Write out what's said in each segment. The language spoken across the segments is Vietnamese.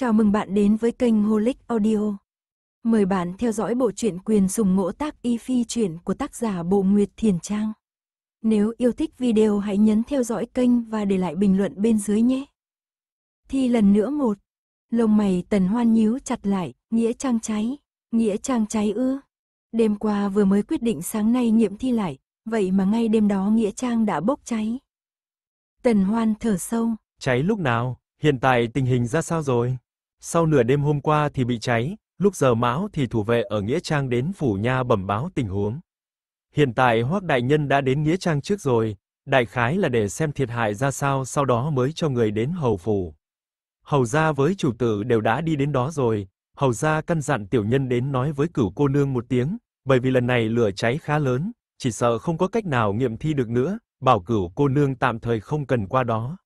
Chào mừng bạn đến với kênh Holic Audio. Mời bạn theo dõi bộ truyện quyền sùng ngỗ tác y phi truyện của tác giả Bộ Nguyệt Thiền Trang. Nếu yêu thích video hãy nhấn theo dõi kênh và để lại bình luận bên dưới nhé. Thi lần nữa một. Lông mày tần hoan nhíu chặt lại, nghĩa trang cháy. Nghĩa trang cháy ư. Đêm qua vừa mới quyết định sáng nay nghiệm thi lại, vậy mà ngay đêm đó nghĩa trang đã bốc cháy. Tần hoan thở sâu. Cháy lúc nào? Hiện tại tình hình ra sao rồi? Sau nửa đêm hôm qua thì bị cháy, lúc giờ mão thì thủ vệ ở Nghĩa Trang đến phủ nha bẩm báo tình huống. Hiện tại hoắc Đại Nhân đã đến Nghĩa Trang trước rồi, đại khái là để xem thiệt hại ra sao sau đó mới cho người đến hầu phủ. Hầu gia với chủ tử đều đã đi đến đó rồi, hầu gia căn dặn tiểu nhân đến nói với cửu cô nương một tiếng, bởi vì lần này lửa cháy khá lớn, chỉ sợ không có cách nào nghiệm thi được nữa, bảo cửu cô nương tạm thời không cần qua đó.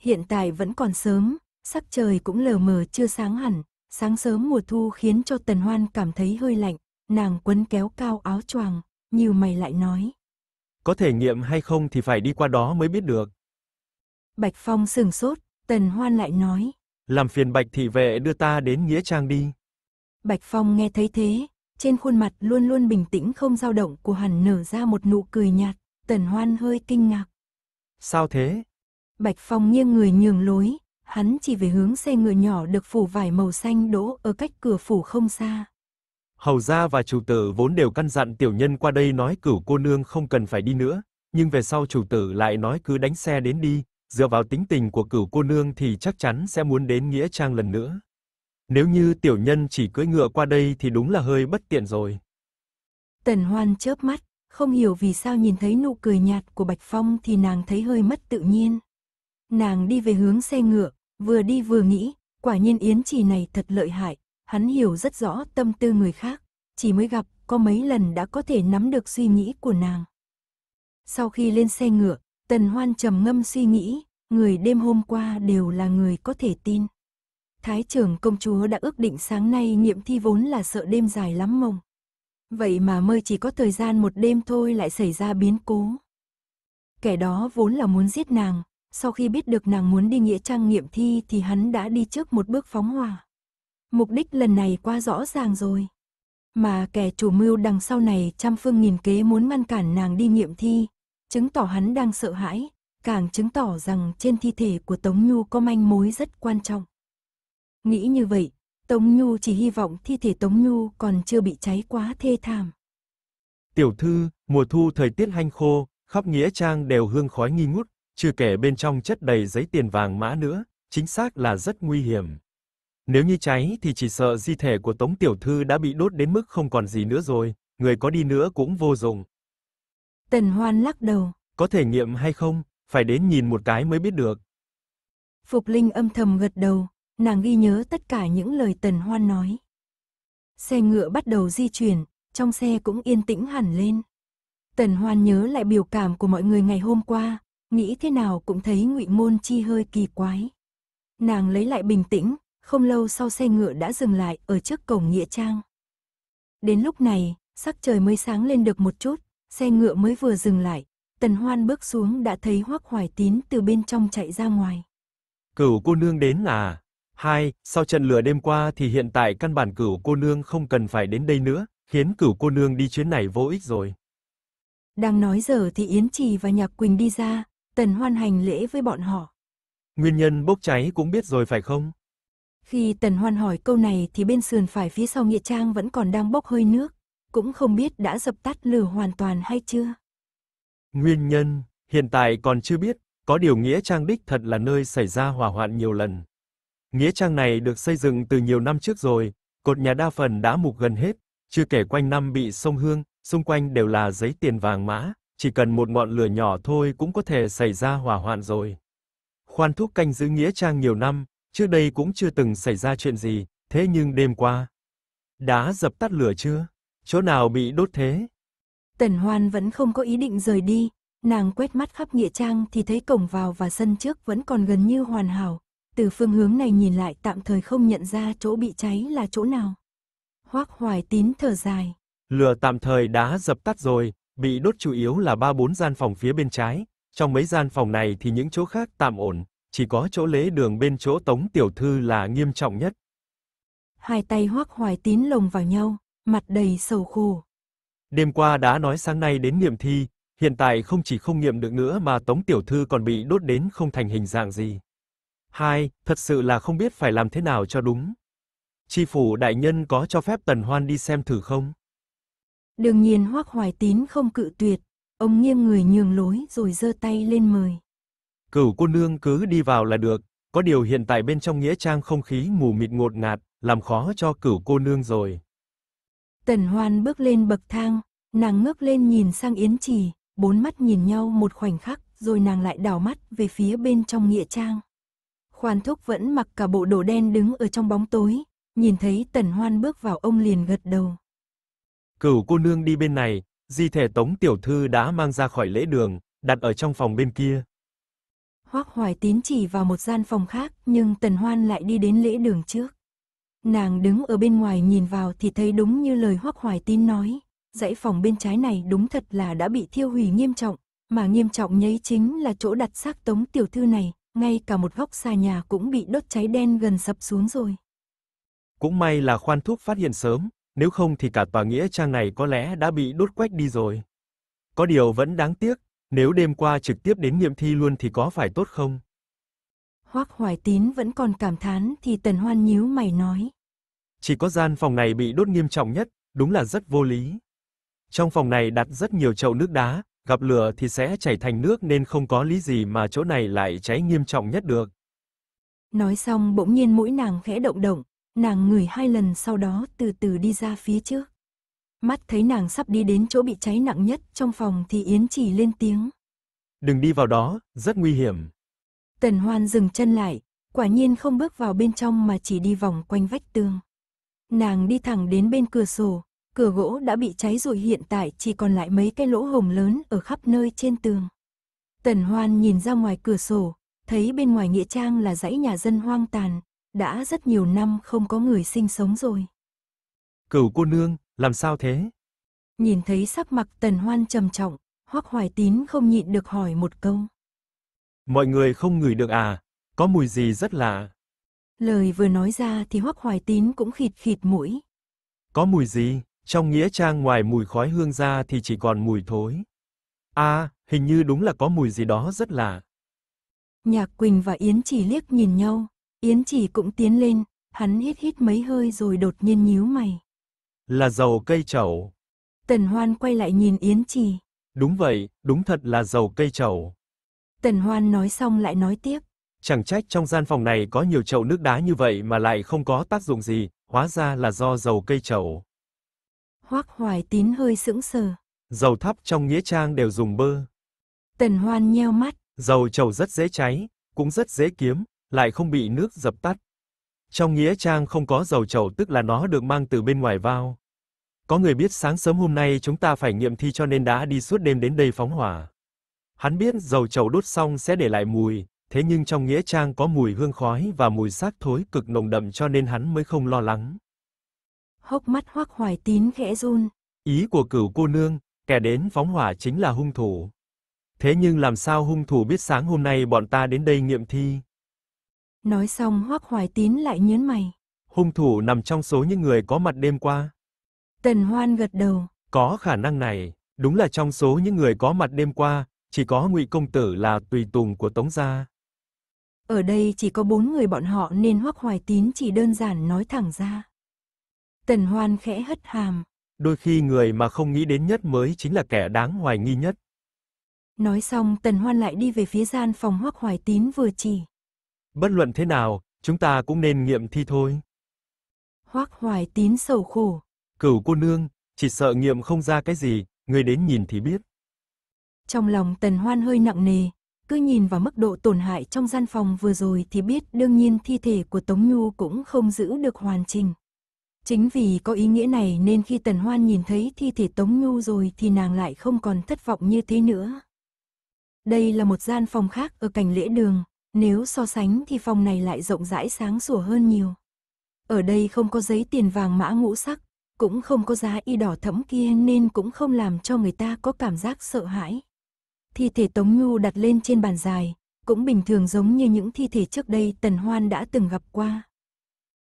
Hiện tại vẫn còn sớm, sắc trời cũng lờ mờ chưa sáng hẳn, sáng sớm mùa thu khiến cho Tần Hoan cảm thấy hơi lạnh, nàng quấn kéo cao áo choàng, nhiều mày lại nói. Có thể nghiệm hay không thì phải đi qua đó mới biết được. Bạch Phong sừng sốt, Tần Hoan lại nói. Làm phiền Bạch thị vệ đưa ta đến Nghĩa Trang đi. Bạch Phong nghe thấy thế, trên khuôn mặt luôn luôn bình tĩnh không dao động của hắn nở ra một nụ cười nhạt, Tần Hoan hơi kinh ngạc. Sao thế? Bạch Phong nghiêng người nhường lối, hắn chỉ về hướng xe ngựa nhỏ được phủ vải màu xanh đỗ ở cách cửa phủ không xa. Hầu gia và chủ tử vốn đều căn dặn tiểu nhân qua đây nói cửu cô nương không cần phải đi nữa, nhưng về sau chủ tử lại nói cứ đánh xe đến đi, dựa vào tính tình của cửu cô nương thì chắc chắn sẽ muốn đến Nghĩa Trang lần nữa. Nếu như tiểu nhân chỉ cưỡi ngựa qua đây thì đúng là hơi bất tiện rồi. Tần Hoan chớp mắt, không hiểu vì sao nhìn thấy nụ cười nhạt của Bạch Phong thì nàng thấy hơi mất tự nhiên. Nàng đi về hướng xe ngựa, vừa đi vừa nghĩ, quả nhiên Yến Trì này thật lợi hại, hắn hiểu rất rõ tâm tư người khác, chỉ mới gặp có mấy lần đã có thể nắm được suy nghĩ của nàng. Sau khi lên xe ngựa, Tần Hoan trầm ngâm suy nghĩ, người đêm hôm qua đều là người có thể tin. Thái trưởng công chúa đã ước định sáng nay nghiệm thi vốn là sợ đêm dài lắm mông. Vậy mà mới chỉ có thời gian một đêm thôi lại xảy ra biến cố. Kẻ đó vốn là muốn giết nàng, sau khi biết được nàng muốn đi Nghĩa Trang nghiệm thi thì hắn đã đi trước một bước phóng hỏa. Mục đích lần này qua rõ ràng rồi. Mà kẻ chủ mưu đằng sau này trăm phương nghìn kế muốn ngăn cản nàng đi nghiệm thi, chứng tỏ hắn đang sợ hãi, càng chứng tỏ rằng trên thi thể của Tống Nhu có manh mối rất quan trọng. Nghĩ như vậy, Tống Nhu chỉ hy vọng thi thể Tống Nhu còn chưa bị cháy quá thê thảm. Tiểu thư, mùa thu thời tiết hanh khô, khắp nghĩa trang đều hương khói nghi ngút, chưa kể bên trong chất đầy giấy tiền vàng mã nữa, chính xác là rất nguy hiểm. Nếu như cháy thì chỉ sợ di thể của Tống tiểu thư đã bị đốt đến mức không còn gì nữa rồi, người có đi nữa cũng vô dụng. Tần Hoan lắc đầu. Có thể nghiệm hay không, phải đến nhìn một cái mới biết được. Phục Linh âm thầm gật đầu, nàng ghi nhớ tất cả những lời Tần Hoan nói. Xe ngựa bắt đầu di chuyển, trong xe cũng yên tĩnh hẳn lên. Tần Hoan nhớ lại biểu cảm của mọi người ngày hôm qua, nghĩ thế nào cũng thấy ngụy môn chi hơi kỳ quái. Nàng lấy lại bình tĩnh, không lâu sau xe ngựa đã dừng lại ở trước cổng Nghĩa Trang. Đến lúc này, sắc trời mới sáng lên được một chút, xe ngựa mới vừa dừng lại, tần hoan bước xuống đã thấy hoắc hoài tín từ bên trong chạy ra ngoài. Cửu cô nương đến à? Hai, sau trận lửa đêm qua thì hiện tại căn bản cửu cô nương không cần phải đến đây nữa, khiến cửu cô nương đi chuyến này vô ích rồi. Đang nói giờ thì Yến Trì và Nhạc Quỳnh đi ra, Tần Hoan hành lễ với bọn họ. Nguyên nhân bốc cháy cũng biết rồi phải không? Khi Tần Hoan hỏi câu này thì bên sườn phải phía sau Nghĩa Trang vẫn còn đang bốc hơi nước, cũng không biết đã dập tắt lửa hoàn toàn hay chưa. Nguyên nhân, hiện tại còn chưa biết, có điều Nghĩa Trang đích thật là nơi xảy ra hỏa hoạn nhiều lần. Nghĩa Trang này được xây dựng từ nhiều năm trước rồi, cột nhà đa phần đã mục gần hết, chưa kể quanh năm bị sông Hương, xung quanh đều là giấy tiền vàng mã, chỉ cần một ngọn lửa nhỏ thôi cũng có thể xảy ra hỏa hoạn rồi. Khoan thúc canh giữ nghĩa trang nhiều năm, trước đây cũng chưa từng xảy ra chuyện gì, thế nhưng đêm qua, đã dập tắt lửa chưa? Chỗ nào bị đốt thế? Tần Hoan vẫn không có ý định rời đi, nàng quét mắt khắp nghĩa trang thì thấy cổng vào và sân trước vẫn còn gần như hoàn hảo, từ phương hướng này nhìn lại tạm thời không nhận ra chỗ bị cháy là chỗ nào. Hoắc Hoài Tín thở dài. Lửa tạm thời đã dập tắt rồi, Bị đốt chủ yếu là 3-4 gian phòng phía bên trái, trong mấy gian phòng này thì những chỗ khác tạm ổn, chỉ có chỗ lễ đường bên chỗ Tống tiểu thư là nghiêm trọng nhất. Hai tay Hoắc Hoài Tín lồng vào nhau, mặt đầy sầu khổ. Đêm qua đã nói sáng nay đến nghiệm thi, hiện tại không chỉ không nghiệm được nữa mà Tống tiểu thư còn bị đốt đến không thành hình dạng gì. Hai, thật sự là không biết phải làm thế nào cho đúng. tri phủ đại nhân có cho phép Tần Hoan đi xem thử không? Đương nhiên Hoác Hoài Tín không cự tuyệt, ông nghiêng người nhường lối rồi giơ tay lên mời. Cửu cô nương cứ đi vào là được, có điều hiện tại bên trong nghĩa trang không khí mù mịt ngột ngạt, làm khó cho cửu cô nương rồi. Tần Hoan bước lên bậc thang, nàng ngước lên nhìn sang Yến Trì, bốn mắt nhìn nhau một khoảnh khắc, rồi nàng lại đảo mắt về phía bên trong nghĩa trang. Khoan Thúc vẫn mặc cả bộ đồ đen đứng ở trong bóng tối, nhìn thấy Tần Hoan bước vào ông liền gật đầu. Cửu cô nương đi bên này, di thể Tống tiểu thư đã mang ra khỏi lễ đường, đặt ở trong phòng bên kia. Hoắc Hoài Tín chỉ vào một gian phòng khác, nhưng Tần Hoan lại đi đến lễ đường trước. Nàng đứng ở bên ngoài nhìn vào thì thấy đúng như lời Hoắc Hoài Tín nói, dãy phòng bên trái này đúng thật là đã bị thiêu hủy nghiêm trọng, mà nghiêm trọng nhấy chính là chỗ đặt xác Tống tiểu thư này, ngay cả một góc xà nhà cũng bị đốt cháy đen gần sập xuống rồi. Cũng may là khoan thuốc phát hiện sớm, nếu không thì cả tòa nghĩa trang này có lẽ đã bị đốt quách đi rồi. Có điều vẫn đáng tiếc, nếu đêm qua trực tiếp đến nghiệm thi luôn thì có phải tốt không? Hoắc Hoài Tín vẫn còn cảm thán thì Tần Hoan nhíu mày nói. Chỉ có gian phòng này bị đốt nghiêm trọng nhất, đúng là rất vô lý. Trong phòng này đặt rất nhiều chậu nước đá, gặp lửa thì sẽ chảy thành nước nên không có lý gì mà chỗ này lại cháy nghiêm trọng nhất được. Nói xong bỗng nhiên mũi nàng khẽ động động, Nàng ngửi hai lần sau đó từ từ đi ra phía trước. Mắt thấy nàng sắp đi đến chỗ bị cháy nặng nhất trong phòng thì Yến chỉ lên tiếng. Đừng đi vào đó, rất nguy hiểm. Tần Hoan dừng chân lại, quả nhiên không bước vào bên trong mà chỉ đi vòng quanh vách tường. Nàng đi thẳng đến bên cửa sổ, cửa gỗ đã bị cháy rụi hiện tại chỉ còn lại mấy cái lỗ hồng lớn ở khắp nơi trên tường. Tần Hoan nhìn ra ngoài cửa sổ, thấy bên ngoài nghĩa trang là dãy nhà dân hoang tàn, đã rất nhiều năm không có người sinh sống rồi. Cửu cô nương, làm sao thế? Nhìn thấy sắc mặt tần hoan trầm trọng, hoắc hoài tín không nhịn được hỏi một câu. Mọi người không ngửi được à? Có mùi gì rất lạ. Lời vừa nói ra thì hoắc hoài tín cũng khịt khịt mũi. Có mùi gì? Trong nghĩa trang ngoài mùi khói hương ra thì chỉ còn mùi thối. À, hình như đúng là có mùi gì đó rất lạ. Nhạc Quỳnh và Yến chỉ liếc nhìn nhau, Yến chỉ cũng tiến lên, hắn hít hít mấy hơi rồi đột nhiên nhíu mày. Là dầu cây trầu. Tần Hoan quay lại nhìn Yến Chỉ. Đúng vậy, đúng thật là dầu cây trầu. Tần Hoan nói xong lại nói tiếp. Chẳng trách trong gian phòng này có nhiều chậu nước đá như vậy mà lại không có tác dụng gì, hóa ra là do dầu cây trầu. Hoắc Hoài Tín hơi sững sờ. Dầu thắp trong nghĩa trang đều dùng bơ. Tần Hoan nheo mắt. Dầu trầu rất dễ cháy, cũng rất dễ kiếm, lại không bị nước dập tắt. Trong nghĩa trang không có dầu chậu tức là nó được mang từ bên ngoài vào. Có người biết sáng sớm hôm nay chúng ta phải nghiệm thi cho nên đã đi suốt đêm đến đây phóng hỏa. Hắn biết dầu chậu đốt xong sẽ để lại mùi, thế nhưng trong nghĩa trang có mùi hương khói và mùi xác thối cực nồng đậm cho nên hắn mới không lo lắng. Hốc mắt Hoắc Hoài Tín khẽ run. Ý của cửu cô nương, kẻ đến phóng hỏa chính là hung thủ. Thế nhưng làm sao hung thủ biết sáng hôm nay bọn ta đến đây nghiệm thi? Nói xong Hoắc Hoài Tín lại nhớn mày. Hung thủ nằm trong số những người có mặt đêm qua. Tần Hoan gật đầu. Có khả năng này, đúng là trong số những người có mặt đêm qua, chỉ có Ngụy công tử là tùy tùng của Tống gia. Ở đây chỉ có bốn người bọn họ nên Hoắc Hoài Tín chỉ đơn giản nói thẳng ra. Tần Hoan khẽ hất hàm. Đôi khi người mà không nghĩ đến nhất mới chính là kẻ đáng hoài nghi nhất. Nói xong Tần Hoan lại đi về phía gian phòng Hoắc Hoài Tín vừa chỉ. Bất luận thế nào, chúng ta cũng nên nghiệm thi thôi. Hoắc Hoài Tín sầu khổ. Cửu cô nương, chỉ sợ nghiệm không ra cái gì, người đến nhìn thì biết. Trong lòng Tần Hoan hơi nặng nề, cứ nhìn vào mức độ tổn hại trong gian phòng vừa rồi thì biết đương nhiên thi thể của Tống Nhu cũng không giữ được hoàn chỉnh. Chính vì có ý nghĩa này nên khi Tần Hoan nhìn thấy thi thể Tống Nhu rồi thì nàng lại không còn thất vọng như thế nữa. Đây là một gian phòng khác ở cạnh lễ đường, nếu so sánh thì phòng này lại rộng rãi sáng sủa hơn nhiều. Ở đây không có giấy tiền vàng mã ngũ sắc, cũng không có giá y đỏ thẫm kia nên cũng không làm cho người ta có cảm giác sợ hãi. Thi thể Tống Nhu đặt lên trên bàn dài, cũng bình thường giống như những thi thể trước đây Tần Hoan đã từng gặp qua.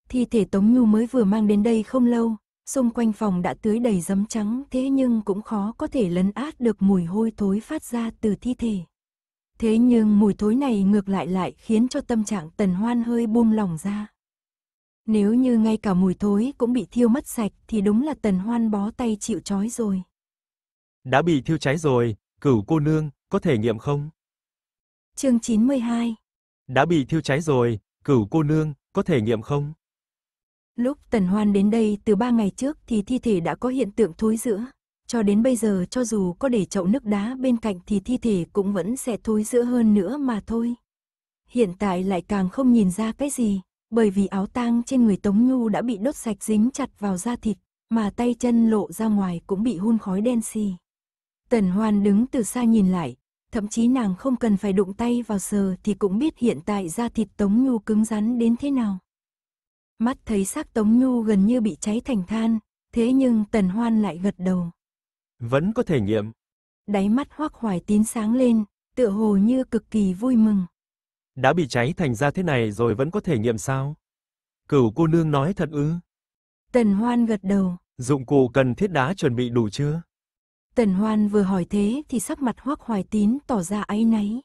Thi thể Tống Nhu mới vừa mang đến đây không lâu, xung quanh phòng đã tưới đầy giấm trắng thế nhưng cũng khó có thể lấn át được mùi hôi thối phát ra từ thi thể. Thế nhưng mùi thối này ngược lại lại khiến cho tâm trạng tần hoan hơi buông lòng ra. Nếu như ngay cả mùi thối cũng bị thiêu mất sạch thì đúng là tần hoan bó tay chịu trói rồi. Đã bị thiêu cháy rồi, cửu cô nương, có thể nghiệm không? Chương 92 Đã bị thiêu cháy rồi, cửu cô nương, có thể nghiệm không? Lúc Tần Hoan đến đây từ ba ngày trước thì thi thể đã có hiện tượng thối rữa. Cho đến bây giờ cho dù có để chậu nước đá bên cạnh thì thi thể cũng vẫn sẽ thối giữa hơn nữa mà thôi. Hiện tại lại càng không nhìn ra cái gì, bởi vì áo tang trên người Tống Nhu đã bị đốt sạch dính chặt vào da thịt, mà tay chân lộ ra ngoài cũng bị hun khói đen xì. Tần Hoan đứng từ xa nhìn lại, thậm chí nàng không cần phải đụng tay vào sờ thì cũng biết hiện tại da thịt Tống Nhu cứng rắn đến thế nào. Mắt thấy xác Tống Nhu gần như bị cháy thành than, thế nhưng Tần Hoan lại gật đầu. Vẫn có thể nghiệm. Đáy mắt hoác hoài tín sáng lên, tựa hồ như cực kỳ vui mừng. Đã bị cháy thành ra thế này rồi vẫn có thể nghiệm sao? Cửu cô nương nói thật ư? Tần Hoan gật đầu. Dụng cụ cần thiết đá chuẩn bị đủ chưa? Tần Hoan vừa hỏi thế thì sắc mặt hoác hoài tín tỏ ra áy náy.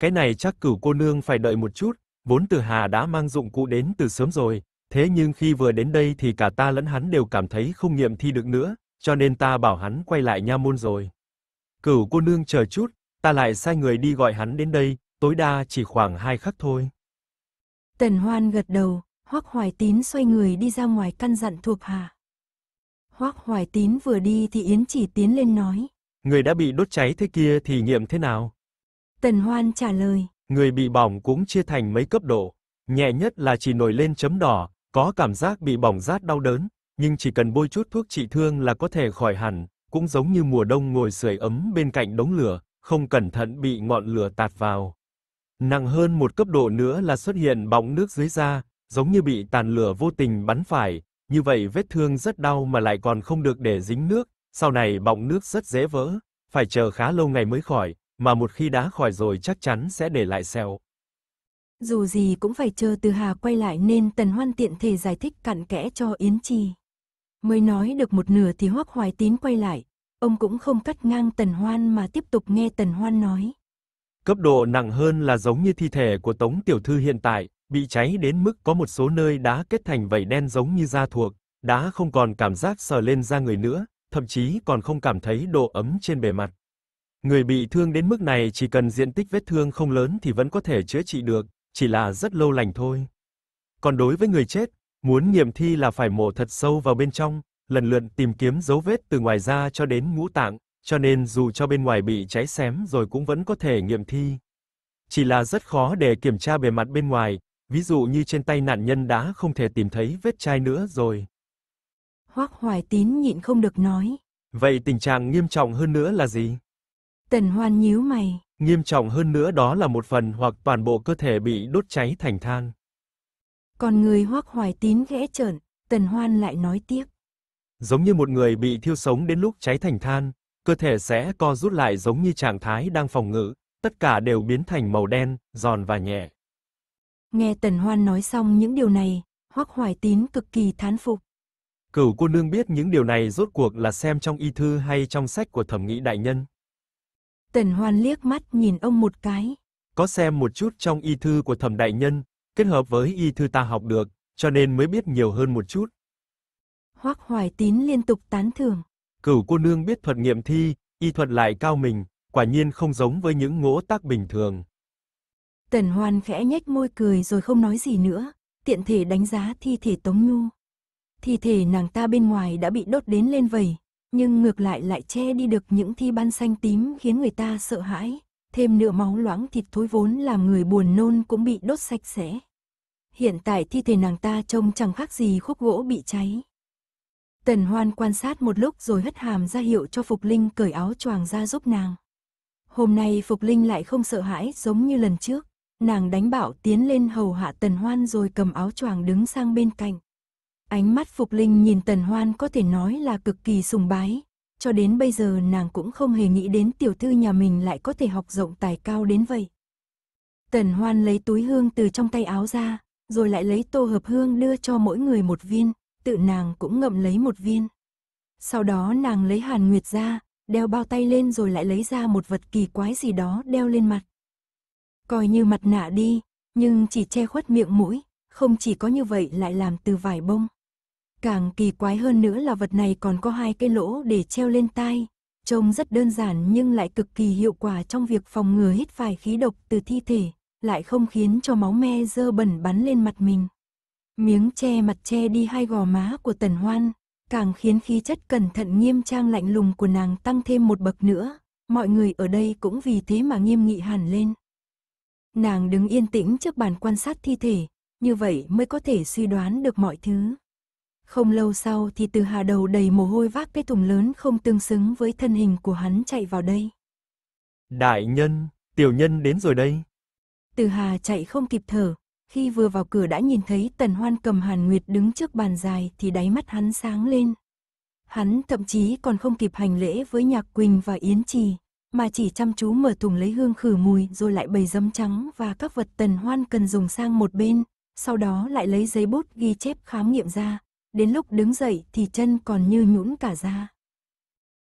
Cái này chắc cửu cô nương phải đợi một chút, vốn từ hà đã mang dụng cụ đến từ sớm rồi, thế nhưng khi vừa đến đây thì cả ta lẫn hắn đều cảm thấy không nghiệm thi được nữa, cho nên ta bảo hắn quay lại nha môn rồi. Cửu cô nương chờ chút, ta lại sai người đi gọi hắn đến đây, tối đa chỉ khoảng hai khắc thôi. Tần Hoan gật đầu, Hoắc Hoài Tín xoay người đi ra ngoài căn dặn thuộc hạ. Hoắc Hoài Tín vừa đi thì Yến Chỉ tiến lên nói: "Người đã bị đốt cháy thế kia thì nghiệm thế nào?" Tần Hoan trả lời: "Người bị bỏng cũng chia thành mấy cấp độ, nhẹ nhất là chỉ nổi lên chấm đỏ, có cảm giác bị bỏng rát đau đớn, nhưng chỉ cần bôi chút thuốc trị thương là có thể khỏi hẳn, cũng giống như mùa đông ngồi sưởi ấm bên cạnh đống lửa, không cẩn thận bị ngọn lửa tạt vào. Nặng hơn một cấp độ nữa là xuất hiện bọng nước dưới da, giống như bị tàn lửa vô tình bắn phải, như vậy vết thương rất đau mà lại còn không được để dính nước, sau này bọng nước rất dễ vỡ, phải chờ khá lâu ngày mới khỏi, mà một khi đã khỏi rồi chắc chắn sẽ để lại sẹo. Dù gì cũng phải chờ Từ Hà quay lại nên Tần Hoan tiện thể giải thích cặn kẽ cho Yến Trì. Mới nói được một nửa thì hoắc hoài tín quay lại, ông cũng không cắt ngang tần hoan mà tiếp tục nghe tần hoan nói. Cấp độ nặng hơn là giống như thi thể của Tống Tiểu Thư hiện tại, bị cháy đến mức có một số nơi đã kết thành vảy đen giống như da thuộc, đã không còn cảm giác sờ lên da người nữa, thậm chí còn không cảm thấy độ ấm trên bề mặt. Người bị thương đến mức này chỉ cần diện tích vết thương không lớn thì vẫn có thể chữa trị được, chỉ là rất lâu lành thôi. Còn đối với người chết, Muốn nghiệm thi là phải mổ thật sâu vào bên trong, lần lượt tìm kiếm dấu vết từ ngoài da cho đến ngũ tạng, cho nên dù cho bên ngoài bị cháy xém rồi cũng vẫn có thể nghiệm thi. Chỉ là rất khó để kiểm tra bề mặt bên ngoài, ví dụ như trên tay nạn nhân đã không thể tìm thấy vết chai nữa rồi. Hoắc Hoài Tín nhịn không được nói. Vậy tình trạng nghiêm trọng hơn nữa là gì? Tần Hoan nhíu mày. Nghiêm trọng hơn nữa đó là một phần hoặc toàn bộ cơ thể bị đốt cháy thành than. Còn người hoắc hoài tín ghé trởn, tần hoan lại nói tiếp. Giống như một người bị thiêu sống đến lúc cháy thành than, cơ thể sẽ co rút lại giống như trạng thái đang phòng ngự, tất cả đều biến thành màu đen, giòn và nhẹ. Nghe Tần Hoan nói xong những điều này, Hoắc Hoài Tín cực kỳ thán phục. Cửu cô nương biết những điều này rốt cuộc là xem trong y thư hay trong sách của thẩm nghị đại nhân. Tần Hoan liếc mắt nhìn ông một cái. Có xem một chút trong y thư của thẩm đại nhân, kết hợp với y thư ta học được, cho nên mới biết nhiều hơn một chút. Hoắc Hoài Tín liên tục tán thưởng. Cửu cô nương biết thuật nghiệm thi, y thuật lại cao mình, quả nhiên không giống với những ngỗ tác bình thường. Tần Hoan khẽ nhếch môi cười rồi không nói gì nữa, tiện thể đánh giá thi thể Tống Nhu. Thi thể nàng ta bên ngoài đã bị đốt đến lên vầy, nhưng ngược lại lại che đi được những thi ban xanh tím khiến người ta sợ hãi thêm nửa máu loãng thịt thối vốn làm người buồn nôn cũng bị đốt sạch sẽ. Hiện tại thi thể nàng ta trông chẳng khác gì khúc gỗ bị cháy. Tần Hoan quan sát một lúc rồi hất hàm ra hiệu cho Phục Linh cởi áo choàng ra giúp nàng. Hôm nay Phục Linh lại không sợ hãi giống như lần trước, nàng đánh bảo tiến lên hầu hạ Tần Hoan rồi cầm áo choàng đứng sang bên cạnh. Ánh mắt Phục Linh nhìn Tần Hoan có thể nói là cực kỳ sùng bái, cho đến bây giờ nàng cũng không hề nghĩ đến tiểu thư nhà mình lại có thể học rộng tài cao đến vậy. Tần Hoan lấy túi hương từ trong tay áo ra, rồi lại lấy tô hợp hương đưa cho mỗi người một viên, tự nàng cũng ngậm lấy một viên. Sau đó nàng lấy hàn nguyệt ra, đeo bao tay lên rồi lại lấy ra một vật kỳ quái gì đó đeo lên mặt. Coi như mặt nạ đi, nhưng chỉ che khuất miệng mũi, không chỉ có như vậy lại làm từ vải bông. Càng kỳ quái hơn nữa là vật này còn có hai cái lỗ để treo lên tai. Trông rất đơn giản nhưng lại cực kỳ hiệu quả trong việc phòng ngừa hít phải khí độc từ thi thể, lại không khiến cho máu me dơ bẩn bắn lên mặt mình. Miếng che mặt che đi hai gò má của Tần Hoan, càng khiến khí chất cẩn thận nghiêm trang lạnh lùng của nàng tăng thêm một bậc nữa, mọi người ở đây cũng vì thế mà nghiêm nghị hẳn lên. Nàng đứng yên tĩnh trước bàn quan sát thi thể, như vậy mới có thể suy đoán được mọi thứ. Không lâu sau thì từ hà đầu đầy mồ hôi vác cái thùng lớn không tương xứng với thân hình của hắn chạy vào đây. Đại nhân, tiểu nhân đến rồi đây. Từ hà chạy không kịp thở, khi vừa vào cửa đã nhìn thấy tần hoan cầm hàn nguyệt đứng trước bàn dài thì đáy mắt hắn sáng lên. Hắn thậm chí còn không kịp hành lễ với nhạc quỳnh và yến trì, mà chỉ chăm chú mở thùng lấy hương khử mùi rồi lại bày giấm trắng và các vật tần hoan cần dùng sang một bên, sau đó lại lấy giấy bút ghi chép khám nghiệm ra, đến lúc đứng dậy thì chân còn như nhũn cả ra.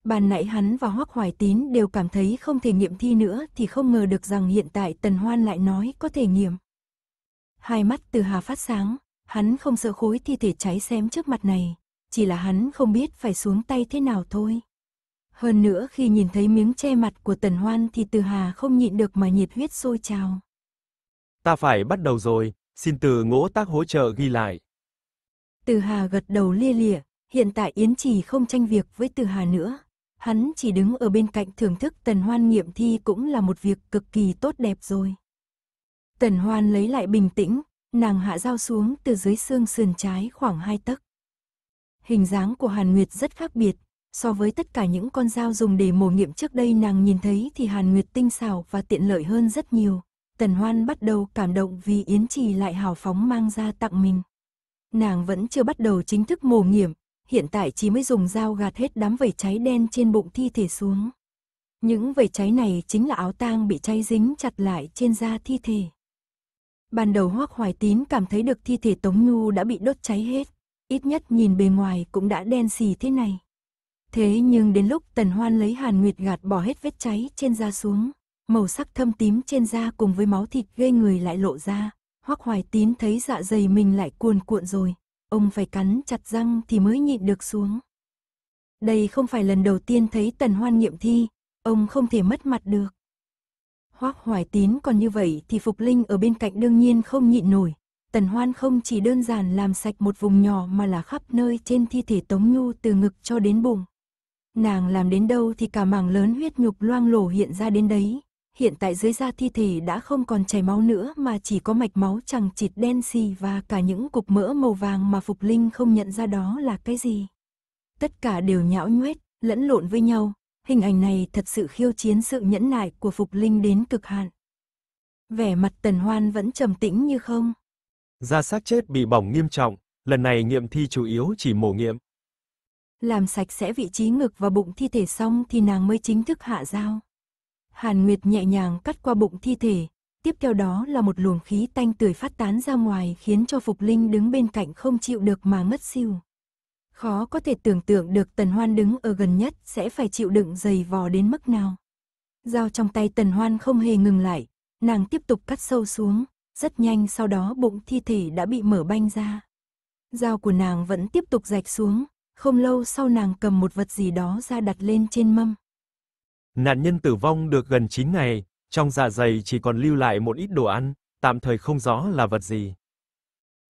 Bàn nãy hắn và Hoắc Hoài Tín đều cảm thấy không thể nghiệm thi nữa thì không ngờ được rằng hiện tại Tần Hoan lại nói có thể nghiệm. Hai mắt từ hà phát sáng, hắn không sợ khối thi thể cháy xém trước mặt này, chỉ là hắn không biết phải xuống tay thế nào thôi. Hơn nữa khi nhìn thấy miếng che mặt của Tần Hoan thì Từ Hà không nhịn được mà nhiệt huyết sôi trào. Ta phải bắt đầu rồi, xin từ ngỗ tác hỗ trợ ghi lại. Từ Hà gật đầu lia lịa, hiện tại Yến Trì không tranh việc với Từ Hà nữa. Hắn chỉ đứng ở bên cạnh thưởng thức Tần Hoan nghiệm thi cũng là một việc cực kỳ tốt đẹp rồi. Tần Hoan lấy lại bình tĩnh, nàng hạ dao xuống từ dưới xương sườn trái khoảng hai tấc. Hình dáng của Hàn Nguyệt rất khác biệt, so với tất cả những con dao dùng để mổ nghiệm trước đây nàng nhìn thấy thì Hàn Nguyệt tinh xảo và tiện lợi hơn rất nhiều. Tần Hoan bắt đầu cảm động vì Yến Trì lại hào phóng mang ra tặng mình nàng vẫn chưa bắt đầu chính thức mổ nghiệm, hiện tại chỉ mới dùng dao gạt hết đám vẩy cháy đen trên bụng thi thể xuống. Những vẩy cháy này chính là áo tang bị cháy dính chặt lại trên da thi thể. Ban đầu Hoắc Hoài Tín cảm thấy được thi thể Tống Nhu đã bị đốt cháy hết, ít nhất nhìn bề ngoài cũng đã đen xì thế này. Thế nhưng đến lúc Tần Hoan lấy Hàn Nguyệt gạt bỏ hết vết cháy trên da xuống, màu sắc thâm tím trên da cùng với máu thịt gây người lại lộ ra, Hoắc Hoài Tín thấy dạ dày mình lại cuồn cuộn rồi, ông phải cắn chặt răng thì mới nhịn được xuống. Đây không phải lần đầu tiên thấy Tần Hoan nghiệm thi, ông không thể mất mặt được. Hoắc Hoài Tín còn như vậy thì Phục Linh ở bên cạnh đương nhiên không nhịn nổi. Tần Hoan không chỉ đơn giản làm sạch một vùng nhỏ mà là khắp nơi trên thi thể Tống Nhu từ ngực cho đến bụng. Nàng làm đến đâu thì cả mảng lớn huyết nhục loang lổ hiện ra đến đấy, hiện tại dưới da thi thể đã không còn chảy máu nữa mà chỉ có mạch máu chẳng chịt đen xì và cả những cục mỡ màu vàng mà Phục Linh không nhận ra đó là cái gì. Tất cả đều nhão nhuét, lẫn lộn với nhau, hình ảnh này thật sự khiêu chiến sự nhẫn nại của Phục Linh đến cực hạn. Vẻ mặt Tần Hoan vẫn trầm tĩnh như không. Da xác chết bị bỏng nghiêm trọng, lần này nghiệm thi chủ yếu chỉ mổ nghiệm. Làm sạch sẽ vị trí ngực và bụng thi thể xong thì nàng mới chính thức hạ dao. Hàn Nguyệt nhẹ nhàng cắt qua bụng thi thể, tiếp theo đó là một luồng khí tanh tưởi phát tán ra ngoài khiến cho Phục Linh đứng bên cạnh không chịu được mà ngất siêu. Khó có thể tưởng tượng được Tần Hoan đứng ở gần nhất sẽ phải chịu đựng dày vò đến mức nào. Dao trong tay Tần Hoan không hề ngừng lại, nàng tiếp tục cắt sâu xuống, rất nhanh sau đó bụng thi thể đã bị mở banh ra. Dao của nàng vẫn tiếp tục rạch xuống, không lâu sau nàng cầm một vật gì đó ra đặt lên trên mâm. Nạn nhân tử vong được gần 9 ngày, trong dạ dày chỉ còn lưu lại một ít đồ ăn, tạm thời không rõ là vật gì.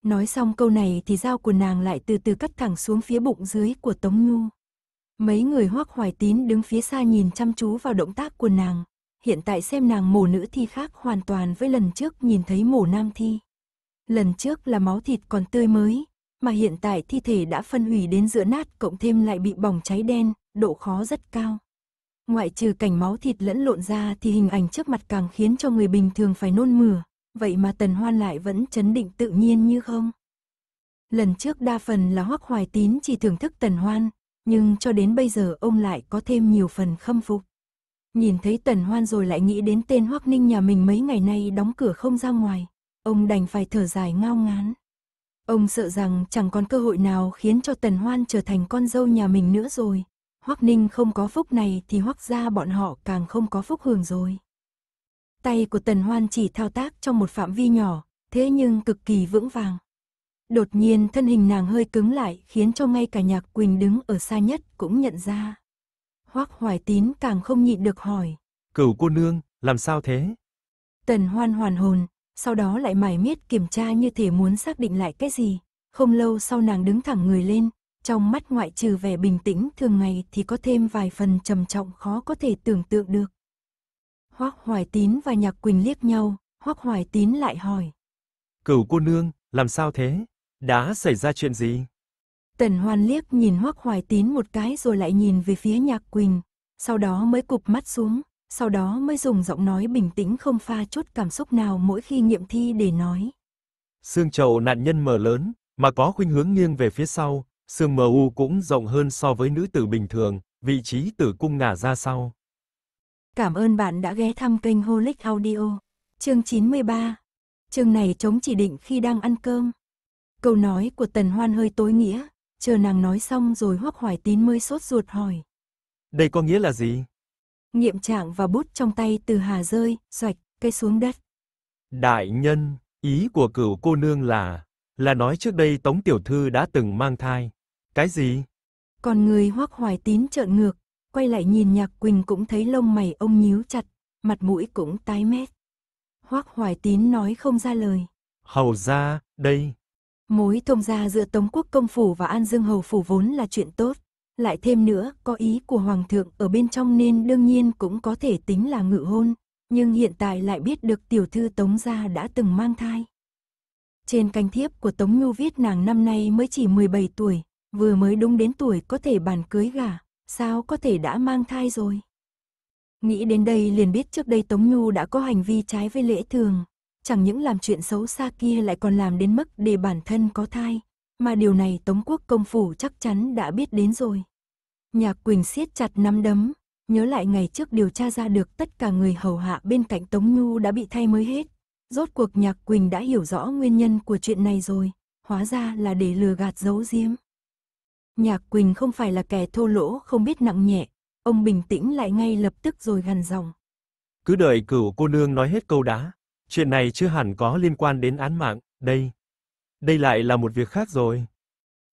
Nói xong câu này thì dao của nàng lại từ từ cắt thẳng xuống phía bụng dưới của Tống Nhu. Mấy người hoác hoài tín đứng phía xa nhìn chăm chú vào động tác của nàng. Hiện tại xem nàng mổ nữ thi khác hoàn toàn với lần trước nhìn thấy mổ nam thi. Lần trước là máu thịt còn tươi mới, mà hiện tại thi thể đã phân hủy đến giữa nát cộng thêm lại bị bỏng cháy đen, độ khó rất cao ngoại trừ cảnh máu thịt lẫn lộn ra thì hình ảnh trước mặt càng khiến cho người bình thường phải nôn mửa, vậy mà Tần Hoan lại vẫn chấn định tự nhiên như không. Lần trước đa phần là Hoắc Hoài Tín chỉ thưởng thức Tần Hoan, nhưng cho đến bây giờ ông lại có thêm nhiều phần khâm phục. Nhìn thấy Tần Hoan rồi lại nghĩ đến tên Hoắc Ninh nhà mình mấy ngày nay đóng cửa không ra ngoài, ông đành phải thở dài ngao ngán. Ông sợ rằng chẳng còn cơ hội nào khiến cho Tần Hoan trở thành con dâu nhà mình nữa rồi, Hoắc Ninh không có phúc này thì Hoắc gia bọn họ càng không có phúc hưởng rồi. Tay của Tần Hoan chỉ thao tác trong một phạm vi nhỏ, thế nhưng cực kỳ vững vàng. Đột nhiên thân hình nàng hơi cứng lại khiến cho ngay cả nhạc Quỳnh đứng ở xa nhất cũng nhận ra. Hoắc Hoài Tín càng không nhịn được hỏi. Cửu cô nương, làm sao thế? Tần Hoan hoàn hồn, sau đó lại mải miết kiểm tra như thể muốn xác định lại cái gì. Không lâu sau nàng đứng thẳng người lên, trong mắt ngoại trừ vẻ bình tĩnh thường ngày thì có thêm vài phần trầm trọng khó có thể tưởng tượng được. Hoác Hoài Tín và Nhạc Quỳnh liếc nhau, Hoác Hoài Tín lại hỏi. Cửu cô nương, làm sao thế? Đã xảy ra chuyện gì? Tần Hoan liếc nhìn Hoác Hoài Tín một cái rồi lại nhìn về phía Nhạc Quỳnh, sau đó mới cụp mắt xuống, sau đó mới dùng giọng nói bình tĩnh không pha chút cảm xúc nào mỗi khi nghiệm thi để nói. Xương trầu nạn nhân mở lớn, mà có khuynh hướng nghiêng về phía sau, xương MU cũng rộng hơn so với nữ tử bình thường, vị trí tử cung ngả ra sau. Cảm ơn bạn đã ghé thăm kênh Holic Audio. Chương 93. Chương này chống chỉ định khi đang ăn cơm. Câu nói của Tần Hoan hơi tối nghĩa, chờ nàng nói xong rồi Hoắc Hoài Tín mới sốt ruột hỏi. Đây có nghĩa là gì? Nghiệm trạng và bút trong tay từ hà rơi, xoạch, cây xuống đất. Đại nhân, ý của cửu cô nương là, là nói trước đây Tống Tiểu Thư đã từng mang thai. Cái gì? Còn người hoác hoài tín trợn ngược, quay lại nhìn nhạc quỳnh cũng thấy lông mày ông nhíu chặt, mặt mũi cũng tái mét. Hoác hoài tín nói không ra lời. Hầu ra, đây. Mối thông gia giữa Tống Quốc Công Phủ và An Dương Hầu Phủ vốn là chuyện tốt. Lại thêm nữa, có ý của Hoàng thượng ở bên trong nên đương nhiên cũng có thể tính là ngự hôn, nhưng hiện tại lại biết được tiểu thư Tống Gia đã từng mang thai. Trên canh thiếp của Tống Nhu viết nàng năm nay mới chỉ 17 tuổi, Vừa mới đúng đến tuổi có thể bàn cưới gả, sao có thể đã mang thai rồi. Nghĩ đến đây liền biết trước đây Tống Nhu đã có hành vi trái với lễ thường, chẳng những làm chuyện xấu xa kia lại còn làm đến mức để bản thân có thai, mà điều này Tống Quốc công phủ chắc chắn đã biết đến rồi. Nhạc Quỳnh siết chặt nắm đấm, nhớ lại ngày trước điều tra ra được tất cả người hầu hạ bên cạnh Tống Nhu đã bị thay mới hết. Rốt cuộc Nhạc Quỳnh đã hiểu rõ nguyên nhân của chuyện này rồi, hóa ra là để lừa gạt giấu diếm Nhạc Quỳnh không phải là kẻ thô lỗ không biết nặng nhẹ, ông bình tĩnh lại ngay lập tức rồi gằn giọng. Cứ đợi cửu cô nương nói hết câu đã, chuyện này chưa hẳn có liên quan đến án mạng, đây. Đây lại là một việc khác rồi.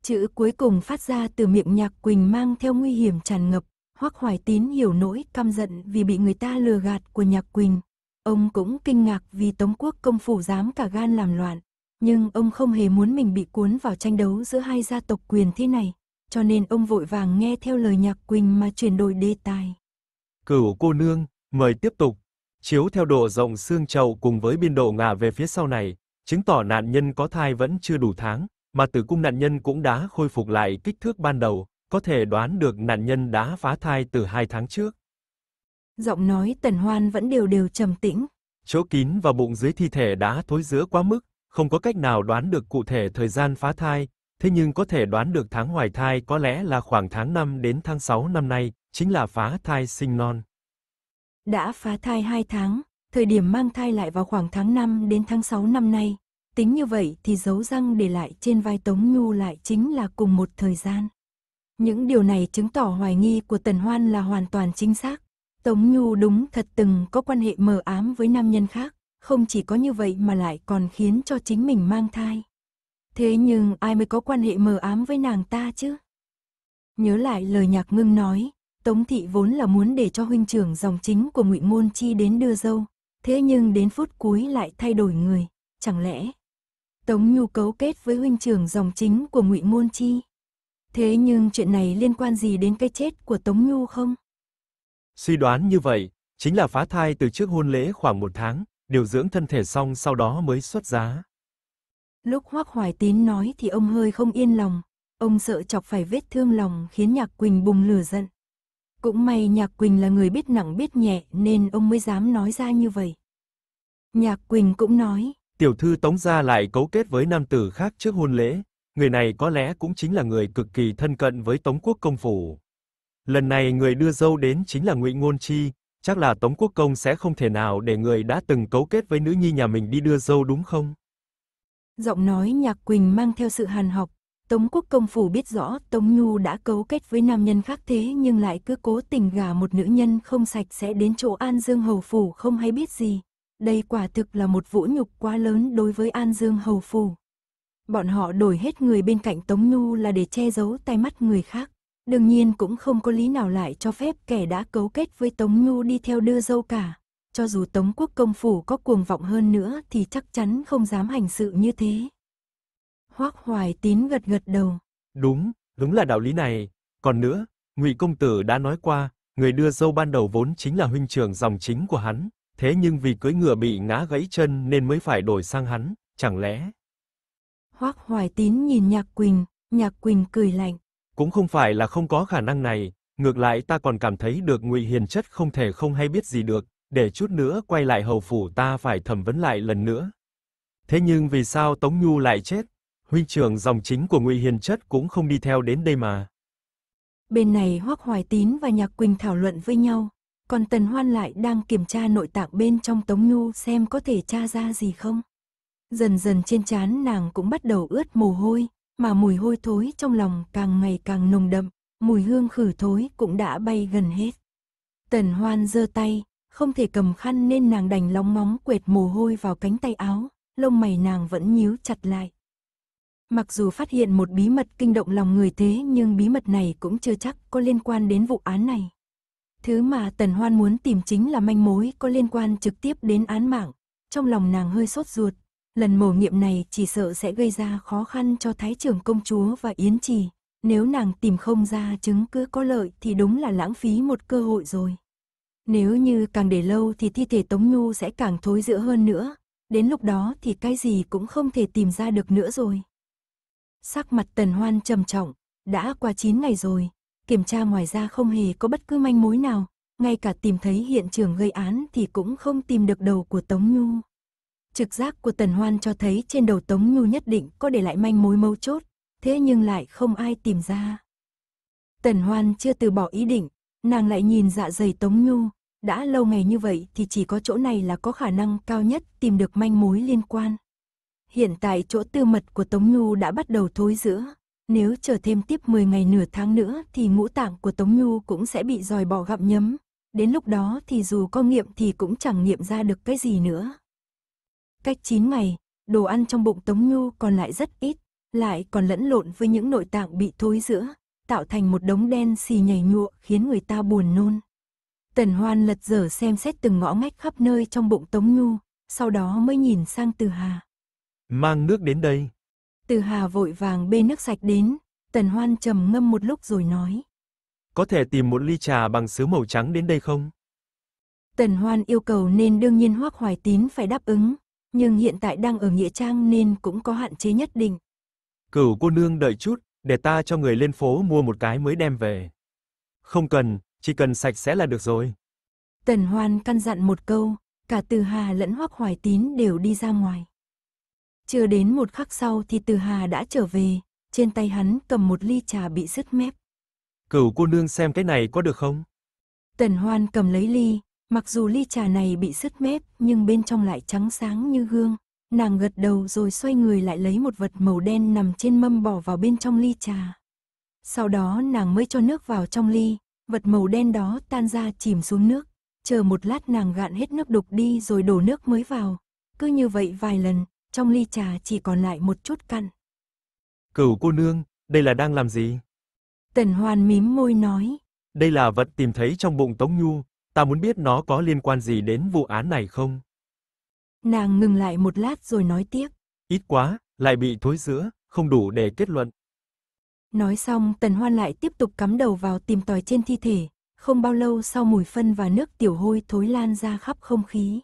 Chữ cuối cùng phát ra từ miệng Nhạc Quỳnh mang theo nguy hiểm tràn ngập, Hoắc Hoài Tín hiểu nỗi căm giận vì bị người ta lừa gạt của Nhạc Quỳnh. Ông cũng kinh ngạc vì Tống Quốc công phủ dám cả gan làm loạn, nhưng ông không hề muốn mình bị cuốn vào tranh đấu giữa hai gia tộc quyền thế này cho nên ông vội vàng nghe theo lời Nhạc Quỳnh mà chuyển đổi đề tài. Cửu cô nương, mời tiếp tục. Chiếu theo độ rộng xương chậu cùng với biên độ ngả về phía sau này, chứng tỏ nạn nhân có thai vẫn chưa đủ tháng, mà tử cung nạn nhân cũng đã khôi phục lại kích thước ban đầu, có thể đoán được nạn nhân đã phá thai từ hai tháng trước. Giọng nói Tần Hoan vẫn đều đều trầm tĩnh. Chỗ kín và bụng dưới thi thể đã thối rữa quá mức, không có cách nào đoán được cụ thể thời gian phá thai, Thế nhưng có thể đoán được tháng hoài thai có lẽ là khoảng tháng 5 đến tháng 6 năm nay, chính là phá thai sinh non. Đã phá thai 2 tháng, thời điểm mang thai lại vào khoảng tháng 5 đến tháng 6 năm nay. Tính như vậy thì dấu răng để lại trên vai Tống Nhu lại chính là cùng một thời gian. Những điều này chứng tỏ hoài nghi của Tần Hoan là hoàn toàn chính xác. Tống Nhu đúng thật từng có quan hệ mờ ám với nam nhân khác, không chỉ có như vậy mà lại còn khiến cho chính mình mang thai. Thế nhưng ai mới có quan hệ mờ ám với nàng ta chứ? Nhớ lại lời nhạc ngưng nói, Tống Thị vốn là muốn để cho huynh trưởng dòng chính của ngụy Môn Chi đến đưa dâu, thế nhưng đến phút cuối lại thay đổi người, chẳng lẽ Tống Nhu cấu kết với huynh trưởng dòng chính của ngụy Môn Chi? Thế nhưng chuyện này liên quan gì đến cái chết của Tống Nhu không? Suy đoán như vậy, chính là phá thai từ trước hôn lễ khoảng một tháng, điều dưỡng thân thể xong sau đó mới xuất giá. Lúc Hoác Hoài Tín nói thì ông hơi không yên lòng, ông sợ chọc phải vết thương lòng khiến Nhạc Quỳnh bùng lửa giận. Cũng may Nhạc Quỳnh là người biết nặng biết nhẹ nên ông mới dám nói ra như vậy. Nhạc Quỳnh cũng nói, tiểu thư Tống Gia lại cấu kết với nam tử khác trước hôn lễ, người này có lẽ cũng chính là người cực kỳ thân cận với Tống Quốc Công Phủ. Lần này người đưa dâu đến chính là Ngụy Ngôn Chi, chắc là Tống Quốc Công sẽ không thể nào để người đã từng cấu kết với nữ nhi nhà mình đi đưa dâu đúng không? Giọng nói Nhạc Quỳnh mang theo sự hàn học, Tống Quốc Công Phủ biết rõ Tống Nhu đã cấu kết với nam nhân khác thế nhưng lại cứ cố tình gả một nữ nhân không sạch sẽ đến chỗ An Dương Hầu Phủ không hay biết gì. Đây quả thực là một vũ nhục quá lớn đối với An Dương Hầu Phủ. Bọn họ đổi hết người bên cạnh Tống Nhu là để che giấu tay mắt người khác. Đương nhiên cũng không có lý nào lại cho phép kẻ đã cấu kết với Tống Nhu đi theo đưa dâu cả cho dù Tống Quốc công phủ có cuồng vọng hơn nữa thì chắc chắn không dám hành sự như thế. Hoắc Hoài Tín gật gật đầu. Đúng, đúng là đạo lý này. Còn nữa, Ngụy công tử đã nói qua, người đưa dâu ban đầu vốn chính là huynh trưởng dòng chính của hắn, thế nhưng vì cưới ngựa bị ngã gãy chân nên mới phải đổi sang hắn, chẳng lẽ? Hoắc Hoài Tín nhìn Nhạc Quỳnh, Nhạc Quỳnh cười lạnh. Cũng không phải là không có khả năng này, ngược lại ta còn cảm thấy được Ngụy Hiền chất không thể không hay biết gì được, để chút nữa quay lại hầu phủ ta phải thẩm vấn lại lần nữa. Thế nhưng vì sao Tống Nhu lại chết? Huynh trưởng dòng chính của Ngụy Hiền Chất cũng không đi theo đến đây mà. Bên này Hoắc Hoài Tín và Nhạc Quỳnh thảo luận với nhau, còn Tần Hoan lại đang kiểm tra nội tạng bên trong Tống Nhu xem có thể tra ra gì không. Dần dần trên trán nàng cũng bắt đầu ướt mồ hôi, mà mùi hôi thối trong lòng càng ngày càng nồng đậm, mùi hương khử thối cũng đã bay gần hết. Tần Hoan giơ tay, không thể cầm khăn nên nàng đành lóng móng quệt mồ hôi vào cánh tay áo, lông mày nàng vẫn nhíu chặt lại. Mặc dù phát hiện một bí mật kinh động lòng người thế nhưng bí mật này cũng chưa chắc có liên quan đến vụ án này. Thứ mà Tần Hoan muốn tìm chính là manh mối có liên quan trực tiếp đến án mạng. Trong lòng nàng hơi sốt ruột, lần mổ nghiệm này chỉ sợ sẽ gây ra khó khăn cho Thái trưởng công chúa và Yến Trì. Nếu nàng tìm không ra chứng cứ có lợi thì đúng là lãng phí một cơ hội rồi. Nếu như càng để lâu thì thi thể Tống Nhu sẽ càng thối rữa hơn nữa, đến lúc đó thì cái gì cũng không thể tìm ra được nữa rồi. Sắc mặt Tần Hoan trầm trọng, đã qua 9 ngày rồi, kiểm tra ngoài ra không hề có bất cứ manh mối nào, ngay cả tìm thấy hiện trường gây án thì cũng không tìm được đầu của Tống Nhu. Trực giác của Tần Hoan cho thấy trên đầu Tống Nhu nhất định có để lại manh mối mấu chốt, thế nhưng lại không ai tìm ra. Tần Hoan chưa từ bỏ ý định, Nàng lại nhìn dạ dày Tống Nhu, đã lâu ngày như vậy thì chỉ có chỗ này là có khả năng cao nhất tìm được manh mối liên quan. Hiện tại chỗ tư mật của Tống Nhu đã bắt đầu thối giữa, nếu chờ thêm tiếp 10 ngày nửa tháng nữa thì ngũ tạng của Tống Nhu cũng sẽ bị dòi bỏ gặm nhấm, đến lúc đó thì dù có nghiệm thì cũng chẳng nghiệm ra được cái gì nữa. Cách 9 ngày, đồ ăn trong bụng Tống Nhu còn lại rất ít, lại còn lẫn lộn với những nội tạng bị thối giữa, tạo thành một đống đen xì nhảy nhụa khiến người ta buồn nôn. Tần Hoan lật dở xem xét từng ngõ ngách khắp nơi trong bụng Tống Nhu, sau đó mới nhìn sang Từ Hà. Mang nước đến đây. Từ Hà vội vàng bê nước sạch đến, Tần Hoan trầm ngâm một lúc rồi nói. Có thể tìm một ly trà bằng sứ màu trắng đến đây không? Tần Hoan yêu cầu nên đương nhiên Hoác Hoài Tín phải đáp ứng, nhưng hiện tại đang ở Nghĩa Trang nên cũng có hạn chế nhất định. Cửu cô nương đợi chút, để ta cho người lên phố mua một cái mới đem về. Không cần, chỉ cần sạch sẽ là được rồi. Tần Hoan căn dặn một câu, cả Từ Hà lẫn Hoắc Hoài Tín đều đi ra ngoài. Chưa đến một khắc sau thì Từ Hà đã trở về, trên tay hắn cầm một ly trà bị sứt mép. Cửu cô nương xem cái này có được không? Tần Hoan cầm lấy ly, mặc dù ly trà này bị sứt mép nhưng bên trong lại trắng sáng như gương. Nàng gật đầu rồi xoay người lại lấy một vật màu đen nằm trên mâm bỏ vào bên trong ly trà. Sau đó nàng mới cho nước vào trong ly, vật màu đen đó tan ra chìm xuống nước. Chờ một lát nàng gạn hết nước đục đi rồi đổ nước mới vào. Cứ như vậy vài lần, trong ly trà chỉ còn lại một chút cặn. Cửu cô nương, đây là đang làm gì? Tần hoàn mím môi nói. Đây là vật tìm thấy trong bụng Tống Nhu, ta muốn biết nó có liên quan gì đến vụ án này không? Nàng ngừng lại một lát rồi nói tiếp. Ít quá, lại bị thối giữa, không đủ để kết luận. Nói xong, Tần Hoan lại tiếp tục cắm đầu vào tìm tòi trên thi thể. Không bao lâu sau mùi phân và nước tiểu hôi thối lan ra khắp không khí.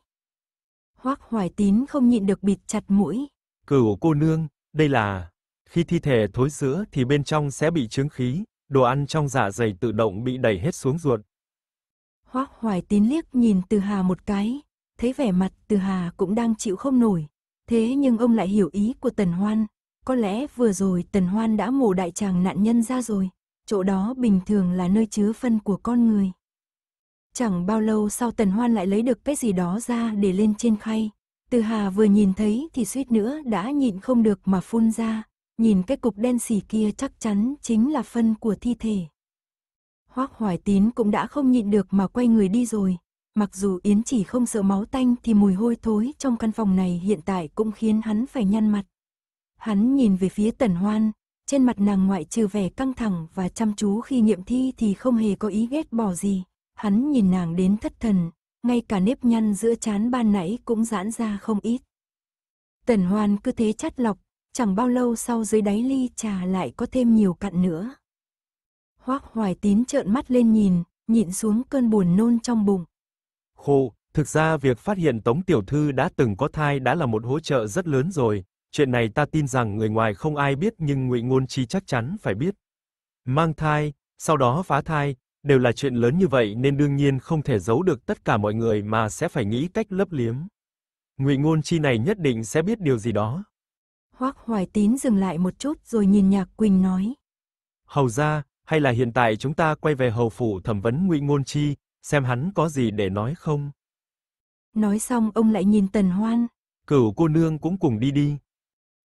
Hoác Hoài Tín không nhịn được bịt chặt mũi. Cửu cô nương, đây là... Khi thi thể thối giữa thì bên trong sẽ bị trướng khí, đồ ăn trong dạ dày tự động bị đẩy hết xuống ruột. Hoác Hoài Tín liếc nhìn Từ Hà một cái, thấy vẻ mặt từ hà cũng đang chịu không nổi. Thế nhưng ông lại hiểu ý của Tần Hoan, có lẽ vừa rồi Tần Hoan đã mổ đại chàng nạn nhân ra rồi, chỗ đó bình thường là nơi chứa phân của con người. Chẳng bao lâu sau Tần Hoan lại lấy được cái gì đó ra để lên trên khay. Từ Hà vừa nhìn thấy thì suýt nữa đã nhịn không được mà phun ra, nhìn cái cục đen xỉ kia chắc chắn chính là phân của thi thể. Hoác Hoài Tín cũng đã không nhịn được mà quay người đi rồi, Mặc dù Yến chỉ không sợ máu tanh thì mùi hôi thối trong căn phòng này hiện tại cũng khiến hắn phải nhăn mặt. Hắn nhìn về phía tần hoan, trên mặt nàng ngoại trừ vẻ căng thẳng và chăm chú khi nghiệm thi thì không hề có ý ghét bỏ gì. Hắn nhìn nàng đến thất thần, ngay cả nếp nhăn giữa chán ban nãy cũng giãn ra không ít. Tần hoan cứ thế chắt lọc, chẳng bao lâu sau dưới đáy ly trà lại có thêm nhiều cặn nữa. Hoác hoài tín trợn mắt lên nhìn, nhịn xuống cơn buồn nôn trong bụng. Khô, thực ra việc phát hiện Tống tiểu thư đã từng có thai đã là một hỗ trợ rất lớn rồi, chuyện này ta tin rằng người ngoài không ai biết nhưng Ngụy Ngôn Chi chắc chắn phải biết. Mang thai, sau đó phá thai, đều là chuyện lớn như vậy nên đương nhiên không thể giấu được tất cả mọi người mà sẽ phải nghĩ cách lấp liếm. Ngụy Ngôn Chi này nhất định sẽ biết điều gì đó. Hoắc Hoài Tín dừng lại một chút rồi nhìn Nhạc Quỳnh nói: "Hầu gia, hay là hiện tại chúng ta quay về hầu phủ thẩm vấn Ngụy Ngôn Chi, xem hắn có gì để nói không. Nói xong ông lại nhìn Tần Hoan. Cửu cô nương cũng cùng đi đi.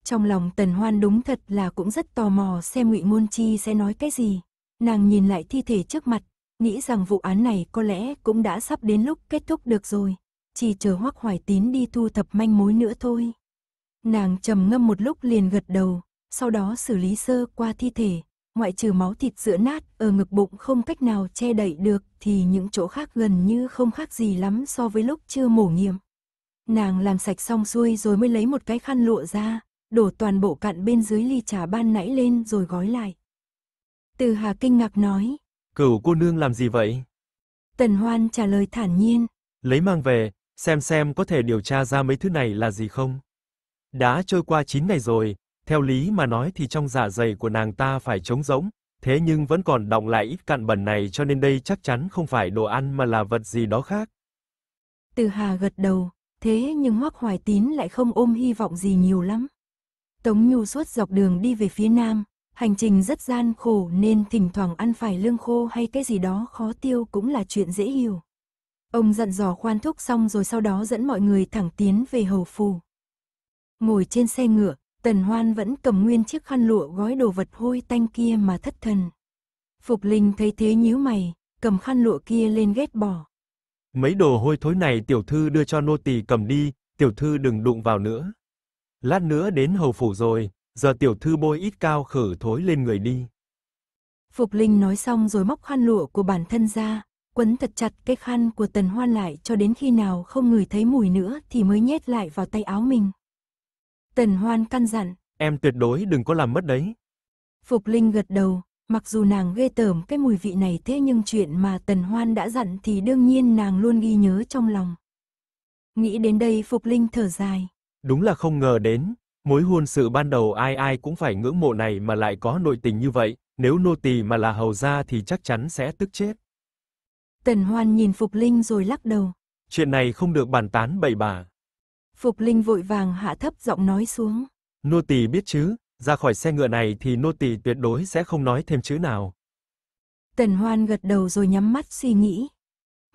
Trong lòng Tần Hoan đúng thật là cũng rất tò mò xem Ngụy Ngôn Chi sẽ nói cái gì. Nàng nhìn lại thi thể trước mặt, nghĩ rằng vụ án này có lẽ cũng đã sắp đến lúc kết thúc được rồi, chỉ chờ Hoắc Hoài Tín đi thu thập manh mối nữa thôi. Nàng trầm ngâm một lúc liền gật đầu, sau đó xử lý sơ qua thi thể, ngoại trừ máu thịt giữa nát ở ngực bụng không cách nào che đậy được thì những chỗ khác gần như không khác gì lắm so với lúc chưa mổ nghiệm. Nàng làm sạch xong xuôi rồi mới lấy một cái khăn lụa ra, đổ toàn bộ cặn bên dưới ly trà ban nãy lên rồi gói lại. Từ Hà kinh ngạc nói. Cửu cô nương làm gì vậy? Tần Hoan trả lời thản nhiên. Lấy mang về, xem xem có thể điều tra ra mấy thứ này là gì không? Đã trôi qua 9 ngày rồi, theo lý mà nói thì trong dạ dày của nàng ta phải trống rỗng, thế nhưng vẫn còn đọng lại ít cặn bẩn này cho nên đây chắc chắn không phải đồ ăn mà là vật gì đó khác. Từ Hà gật đầu, thế nhưng Hoắc Hoài Tín lại không ôm hy vọng gì nhiều lắm. Tống Nhu suốt dọc đường đi về phía nam, hành trình rất gian khổ nên thỉnh thoảng ăn phải lương khô hay cái gì đó khó tiêu cũng là chuyện dễ hiểu. Ông dặn dò khoan thúc xong rồi sau đó dẫn mọi người thẳng tiến về hầu phù. Ngồi trên xe ngựa, Tần Hoan vẫn cầm nguyên chiếc khăn lụa gói đồ vật hôi tanh kia mà thất thần. Phục Linh thấy thế nhíu mày, cầm khăn lụa kia lên ghét bỏ. Mấy đồ hôi thối này tiểu thư đưa cho nô tỳ cầm đi, tiểu thư đừng đụng vào nữa. Lát nữa đến hầu phủ rồi, giờ tiểu thư bôi ít cao khử thối lên người đi. Phục Linh nói xong rồi móc khăn lụa của bản thân ra, quấn thật chặt cái khăn của Tần Hoan lại cho đến khi nào không ngửi thấy mùi nữa thì mới nhét lại vào tay áo mình. Tần Hoan căn dặn. Em tuyệt đối đừng có làm mất đấy. Phục Linh gật đầu, mặc dù nàng ghê tởm cái mùi vị này thế nhưng chuyện mà Tần Hoan đã dặn thì đương nhiên nàng luôn ghi nhớ trong lòng. Nghĩ đến đây Phục Linh thở dài. Đúng là không ngờ đến, mối hôn sự ban đầu ai ai cũng phải ngưỡng mộ này mà lại có nội tình như vậy, nếu nô tỳ mà là hầu gia thì chắc chắn sẽ tức chết. Tần Hoan nhìn Phục Linh rồi lắc đầu. Chuyện này không được bàn tán bậy bạ. Bà. Phục Linh vội vàng hạ thấp giọng nói xuống. Nô tỳ biết chứ, ra khỏi xe ngựa này thì nô tỳ tuyệt đối sẽ không nói thêm chữ nào. Tần Hoan gật đầu rồi nhắm mắt suy nghĩ.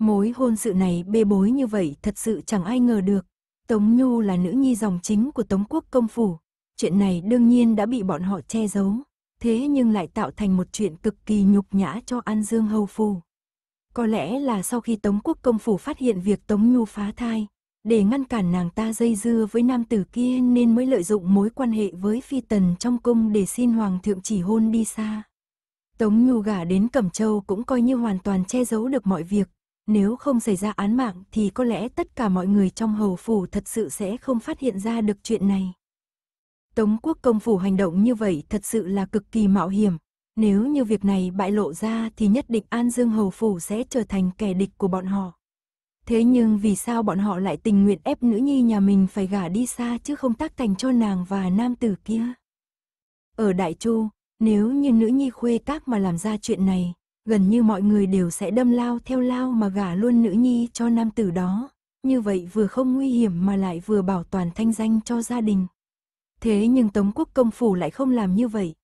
Mối hôn sự này bê bối như vậy thật sự chẳng ai ngờ được. Tống Nhu là nữ nhi dòng chính của Tống Quốc Công Phủ. Chuyện này đương nhiên đã bị bọn họ che giấu. Thế nhưng lại tạo thành một chuyện cực kỳ nhục nhã cho An Dương Hầu Phủ. Có lẽ là sau khi Tống Quốc Công Phủ phát hiện việc Tống Nhu phá thai, để ngăn cản nàng ta dây dưa với nam tử kia nên mới lợi dụng mối quan hệ với phi tần trong cung để xin hoàng thượng chỉ hôn đi xa. Tống Nhu gả đến Cẩm Châu cũng coi như hoàn toàn che giấu được mọi việc, nếu không xảy ra án mạng thì có lẽ tất cả mọi người trong hầu phủ thật sự sẽ không phát hiện ra được chuyện này. Tống quốc công phủ hành động như vậy thật sự là cực kỳ mạo hiểm, nếu như việc này bại lộ ra thì nhất định An Dương hầu phủ sẽ trở thành kẻ địch của bọn họ. Thế nhưng vì sao bọn họ lại tình nguyện ép nữ nhi nhà mình phải gả đi xa chứ không tác thành cho nàng và nam tử kia? Ở Đại Chu, nếu như nữ nhi khuê các mà làm ra chuyện này, gần như mọi người đều sẽ đâm lao theo lao mà gả luôn nữ nhi cho nam tử đó. Như vậy vừa không nguy hiểm mà lại vừa bảo toàn thanh danh cho gia đình. Thế nhưng Tống Quốc Công Phủ lại không làm như vậy.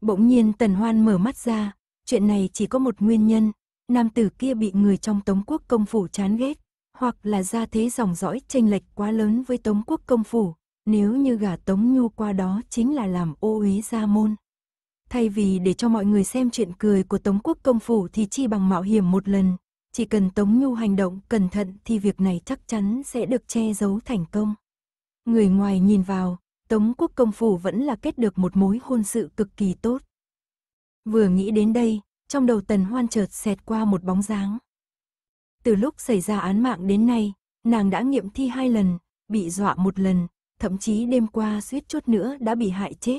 Bỗng nhiên Tần Hoan mở mắt ra, chuyện này chỉ có một nguyên nhân, nam tử kia bị người trong Tống Quốc Công Phủ chán ghét hoặc là gia thế dòng dõi tranh lệch quá lớn với Tống quốc công phủ, nếu như gả Tống Nhu qua đó chính là làm ô úy gia môn. Thay vì để cho mọi người xem chuyện cười của Tống quốc công phủ thì chi bằng mạo hiểm một lần, chỉ cần Tống Nhu hành động cẩn thận thì việc này chắc chắn sẽ được che giấu thành công. Người ngoài nhìn vào, Tống quốc công phủ vẫn là kết được một mối hôn sự cực kỳ tốt. Vừa nghĩ đến đây, trong đầu Tần Hoan chợt xẹt qua một bóng dáng. Từ lúc xảy ra án mạng đến nay, nàng đã nghiệm thi hai lần, bị dọa một lần, thậm chí đêm qua suýt chút nữa đã bị hại chết.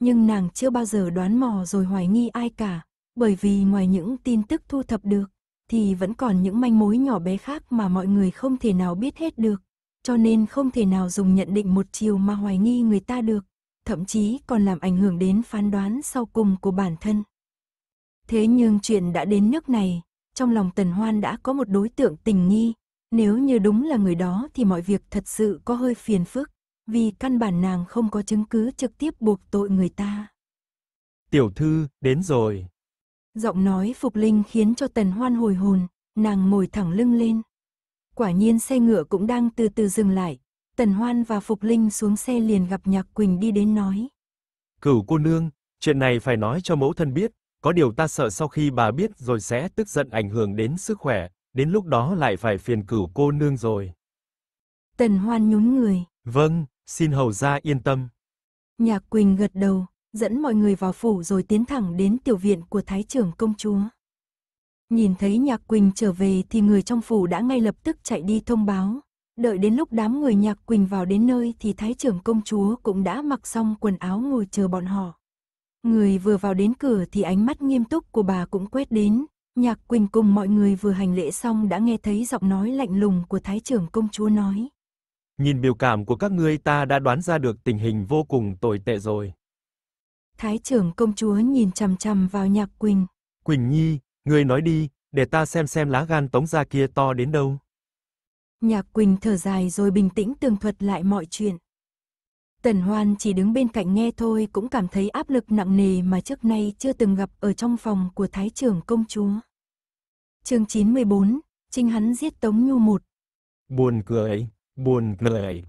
Nhưng nàng chưa bao giờ đoán mò rồi hoài nghi ai cả, bởi vì ngoài những tin tức thu thập được, thì vẫn còn những manh mối nhỏ bé khác mà mọi người không thể nào biết hết được. Cho nên không thể nào dùng nhận định một chiều mà hoài nghi người ta được, thậm chí còn làm ảnh hưởng đến phán đoán sau cùng của bản thân. Thế nhưng chuyện đã đến nước này, trong lòng Tần Hoan đã có một đối tượng tình nghi, nếu như đúng là người đó thì mọi việc thật sự có hơi phiền phức, vì căn bản nàng không có chứng cứ trực tiếp buộc tội người ta. Tiểu thư, đến rồi. Giọng nói Phục Linh khiến cho Tần Hoan hồi hồn, nàng ngồi thẳng lưng lên. Quả nhiên xe ngựa cũng đang từ từ dừng lại, Tần Hoan và Phục Linh xuống xe liền gặp Nhạc Quỳnh đi đến nói. Cửu cô nương, chuyện này phải nói cho mẫu thân biết, có điều ta sợ sau khi bà biết rồi sẽ tức giận ảnh hưởng đến sức khỏe, đến lúc đó lại phải phiền cửu cô nương rồi. Tần Hoan nhún người. Vâng, xin hầu gia yên tâm. Nhạc Quỳnh gật đầu, dẫn mọi người vào phủ rồi tiến thẳng đến tiểu viện của Thái trưởng công chúa. Nhìn thấy Nhạc Quỳnh trở về thì người trong phủ đã ngay lập tức chạy đi thông báo. Đợi đến lúc đám người Nhạc Quỳnh vào đến nơi thì Thái trưởng công chúa cũng đã mặc xong quần áo ngồi chờ bọn họ. Người vừa vào đến cửa thì ánh mắt nghiêm túc của bà cũng quét đến, Nhạc Quỳnh cùng mọi người vừa hành lễ xong đã nghe thấy giọng nói lạnh lùng của Thái trưởng công chúa nói. Nhìn biểu cảm của các ngươi ta đã đoán ra được tình hình vô cùng tồi tệ rồi. Thái trưởng công chúa nhìn chằm chằm vào Nhạc Quỳnh. Quỳnh Nhi, ngươi nói đi, để ta xem xem lá gan tống gia kia to đến đâu. Nhạc Quỳnh thở dài rồi bình tĩnh tường thuật lại mọi chuyện. Tần Hoan chỉ đứng bên cạnh nghe thôi cũng cảm thấy áp lực nặng nề mà trước nay chưa từng gặp ở trong phòng của Thái trưởng công chúa. chương 914, Trinh hắn giết Tống Nhu một. Buồn cười, buồn cười.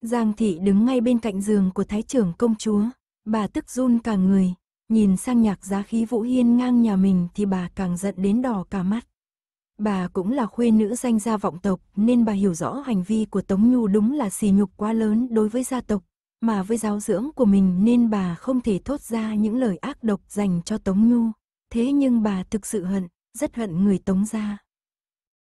Giang thị đứng ngay bên cạnh giường của Thái trưởng công chúa, bà tức run cả người, nhìn sang nhạc giá khí Vũ Hiên ngang nhà mình thì bà càng giận đến đỏ cả mắt. Bà cũng là khuê nữ danh gia vọng tộc nên bà hiểu rõ hành vi của Tống Nhu đúng là xì nhục quá lớn đối với gia tộc mà với giáo dưỡng của mình nên bà không thể thốt ra những lời ác độc dành cho Tống Nhu. Thế nhưng bà thực sự hận, rất hận người Tống gia.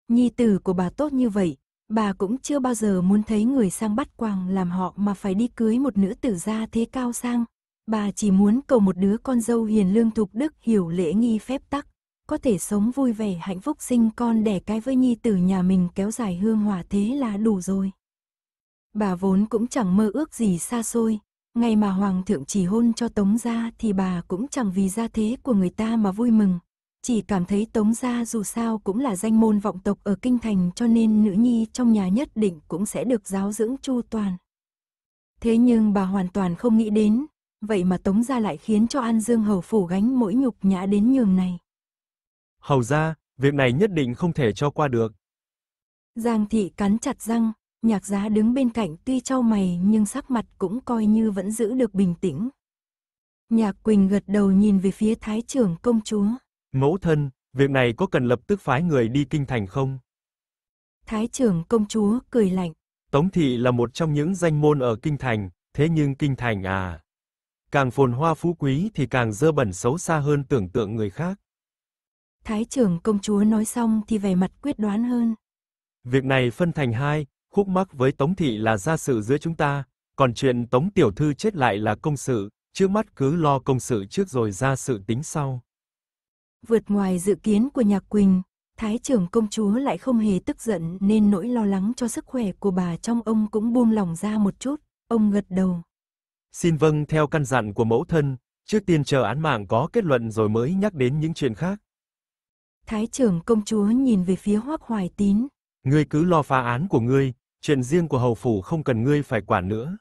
Nhi tử của bà tốt như vậy, bà cũng chưa bao giờ muốn thấy người sang bắt quàng làm họ mà phải đi cưới một nữ tử gia thế cao sang. Bà chỉ muốn cầu một đứa con dâu hiền lương thục đức hiểu lễ nghi phép tắc, có thể sống vui vẻ hạnh phúc sinh con đẻ cái với nhi tử nhà mình kéo dài hương hòa thế là đủ rồi. Bà vốn cũng chẳng mơ ước gì xa xôi, ngày mà hoàng thượng chỉ hôn cho Tống gia thì bà cũng chẳng vì gia thế của người ta mà vui mừng, chỉ cảm thấy Tống gia dù sao cũng là danh môn vọng tộc ở kinh thành cho nên nữ nhi trong nhà nhất định cũng sẽ được giáo dưỡng chu toàn. Thế nhưng bà hoàn toàn không nghĩ đến, vậy mà Tống gia lại khiến cho An Dương hầu phủ gánh mỗi nhục nhã đến nhường này. Hầu gia, việc này nhất định không thể cho qua được. Giang thị cắn chặt răng, nhạc giá đứng bên cạnh tuy trao mày nhưng sắc mặt cũng coi như vẫn giữ được bình tĩnh. Nhạc Quỳnh gật đầu nhìn về phía thái trưởng công chúa. Mẫu thân, việc này có cần lập tức phái người đi kinh thành không? Thái trưởng công chúa cười lạnh. Tống thị là một trong những danh môn ở kinh thành, thế nhưng kinh thành à. Càng phồn hoa phú quý thì càng dơ bẩn xấu xa hơn tưởng tượng người khác. Thái trưởng công chúa nói xong thì vẻ mặt quyết đoán hơn. Việc này phân thành hai, khúc mắc với Tống thị là gia sự giữa chúng ta, còn chuyện Tống tiểu thư chết lại là công sự, trước mắt cứ lo công sự trước rồi gia sự tính sau. Vượt ngoài dự kiến của Nhạc Quỳnh, Thái trưởng công chúa lại không hề tức giận nên nỗi lo lắng cho sức khỏe của bà trong ông cũng buông lỏng ra một chút, ông gật đầu. Xin vâng theo căn dặn của mẫu thân, trước tiên chờ án mạng có kết luận rồi mới nhắc đến những chuyện khác. Thái trưởng công chúa nhìn về phía Hoắc Hoài Tín. Ngươi cứ lo phá án của ngươi, chuyện riêng của hầu phủ không cần ngươi phải quản nữa.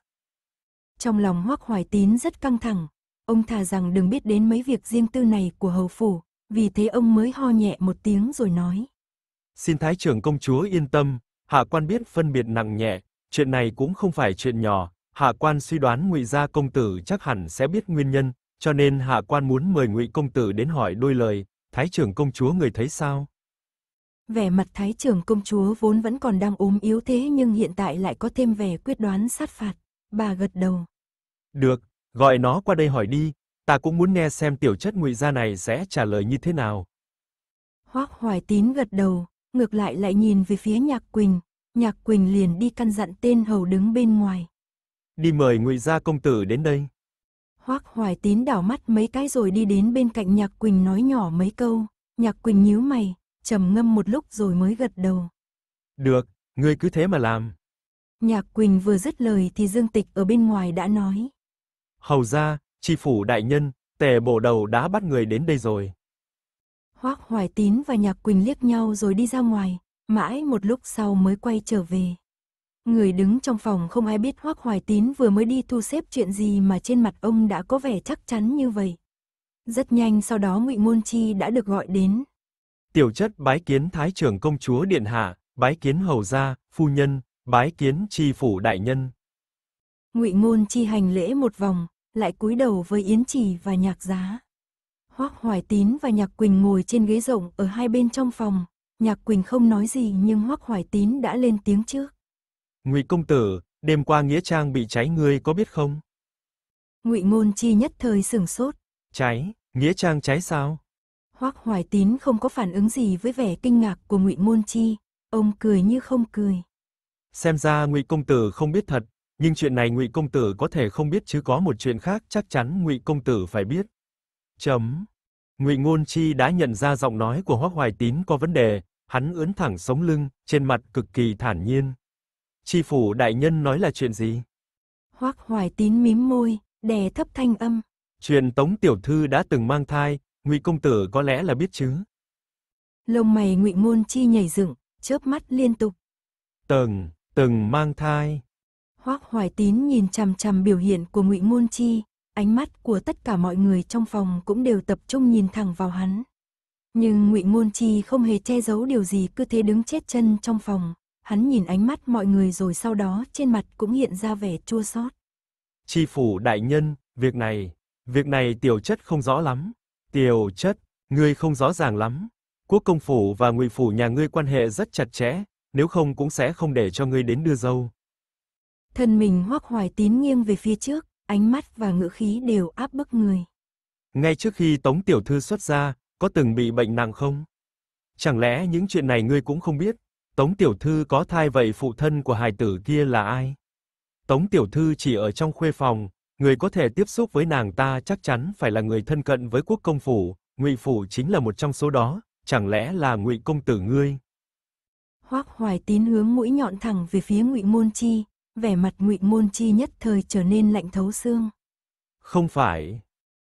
Trong lòng Hoắc Hoài Tín rất căng thẳng, ông thà rằng đừng biết đến mấy việc riêng tư này của hầu phủ, vì thế ông mới ho nhẹ một tiếng rồi nói. Xin Thái trưởng công chúa yên tâm, hạ quan biết phân biệt nặng nhẹ, chuyện này cũng không phải chuyện nhỏ, hạ quan suy đoán ngụy gia công tử chắc hẳn sẽ biết nguyên nhân, cho nên hạ quan muốn mời ngụy công tử đến hỏi đôi lời, Thái trưởng công chúa người thấy sao? vẻ mặt thái trưởng công chúa vốn vẫn còn đang ốm yếu thế nhưng hiện tại lại có thêm vẻ quyết đoán sát phạt. Bà gật đầu. Được, gọi nó qua đây hỏi đi, ta cũng muốn nghe xem tiểu chất ngụy gia này sẽ trả lời như thế nào. Hoác Hoài Tín gật đầu, ngược lại lại nhìn về phía Nhạc Quỳnh, Nhạc Quỳnh liền đi căn dặn tên hầu đứng bên ngoài. Đi mời ngụy gia công tử đến đây. Hoác Hoài Tín đảo mắt mấy cái rồi đi đến bên cạnh Nhạc Quỳnh nói nhỏ mấy câu, Nhạc Quỳnh nhíu mày, trầm ngâm một lúc rồi mới gật đầu. Được, ngươi cứ thế mà làm. Nhạc Quỳnh vừa dứt lời thì Dương Tịch ở bên ngoài đã nói. Hầu ra, tri phủ đại nhân, tề bổ đầu đã bắt người đến đây rồi. Hoác Hoài Tín và Nhạc Quỳnh liếc nhau rồi đi ra ngoài, mãi một lúc sau mới quay trở về. Người đứng trong phòng không ai biết Hoác Hoài Tín vừa mới đi thu xếp chuyện gì mà trên mặt ông đã có vẻ chắc chắn như vậy. Rất nhanh sau đó ngụy môn Chi đã được gọi đến tiểu chất bái kiến Thái trưởng công chúa Điện Hạ, bái kiến Hầu gia, phu nhân, bái kiến tri phủ đại nhân. ngụy ngôn chi hành lễ một vòng, lại cúi đầu với Yến Trì và Nhạc Giá. Hoắc Hoài Tín và Nhạc Quỳnh ngồi trên ghế rộng ở hai bên trong phòng, Nhạc Quỳnh không nói gì nhưng Hoắc Hoài Tín đã lên tiếng trước. Ngụy công tử, đêm qua nghĩa trang bị cháy ngươi có biết không? Ngụy Ngôn Chi nhất thời sửng sốt. Cháy, nghĩa trang cháy sao? Hoắc Hoài Tín không có phản ứng gì với vẻ kinh ngạc của Ngụy Môn Chi, ông cười như không cười. Xem ra Ngụy công tử không biết thật, nhưng chuyện này Ngụy công tử có thể không biết chứ có một chuyện khác chắc chắn Ngụy công tử phải biết. Chấm. Ngụy Ngôn Chi đã nhận ra giọng nói của Hoắc Hoài Tín có vấn đề, hắn ưỡn thẳng sống lưng, trên mặt cực kỳ thản nhiên. Chi phủ đại nhân nói là chuyện gì? Hoắc Hoài Tín mím môi, đè thấp thanh âm. Chuyện Tống tiểu thư đã từng mang thai, Ngụy công tử có lẽ là biết chứ. Lông mày Ngụy Môn Chi nhảy dựng, chớp mắt liên tục. Từng, từng mang thai. Hoắc Hoài Tín nhìn chằm chằm biểu hiện của Ngụy Môn Chi, ánh mắt của tất cả mọi người trong phòng cũng đều tập trung nhìn thẳng vào hắn. Nhưng Ngụy Môn Chi không hề che giấu điều gì cứ thế đứng chết chân trong phòng, hắn nhìn ánh mắt mọi người rồi sau đó trên mặt cũng hiện ra vẻ chua xót. Chi phủ đại nhân, việc này, việc này tiểu chất không rõ lắm. Tiểu chất, ngươi không rõ ràng lắm. Quốc công phủ và ngụy phủ nhà ngươi quan hệ rất chặt chẽ, nếu không cũng sẽ không để cho ngươi đến đưa dâu. Thân mình hoắc hoài tín nghiêng về phía trước, ánh mắt và ngữ khí đều áp bức người. Ngay trước khi Tống Tiểu Thư xuất ra, có từng bị bệnh nặng không? Chẳng lẽ những chuyện này ngươi cũng không biết? Tống Tiểu Thư có thai vậy phụ thân của hài tử kia là ai? Tống Tiểu Thư chỉ ở trong khuê phòng, người có thể tiếp xúc với nàng ta chắc chắn phải là người thân cận với quốc công phủ, Ngụy phủ chính là một trong số đó, chẳng lẽ là Ngụy công tử ngươi? Hoắc Hoài Tín hướng mũi nhọn thẳng về phía Ngụy Môn Chi, vẻ mặt Ngụy Môn Chi nhất thời trở nên lạnh thấu xương. Không phải.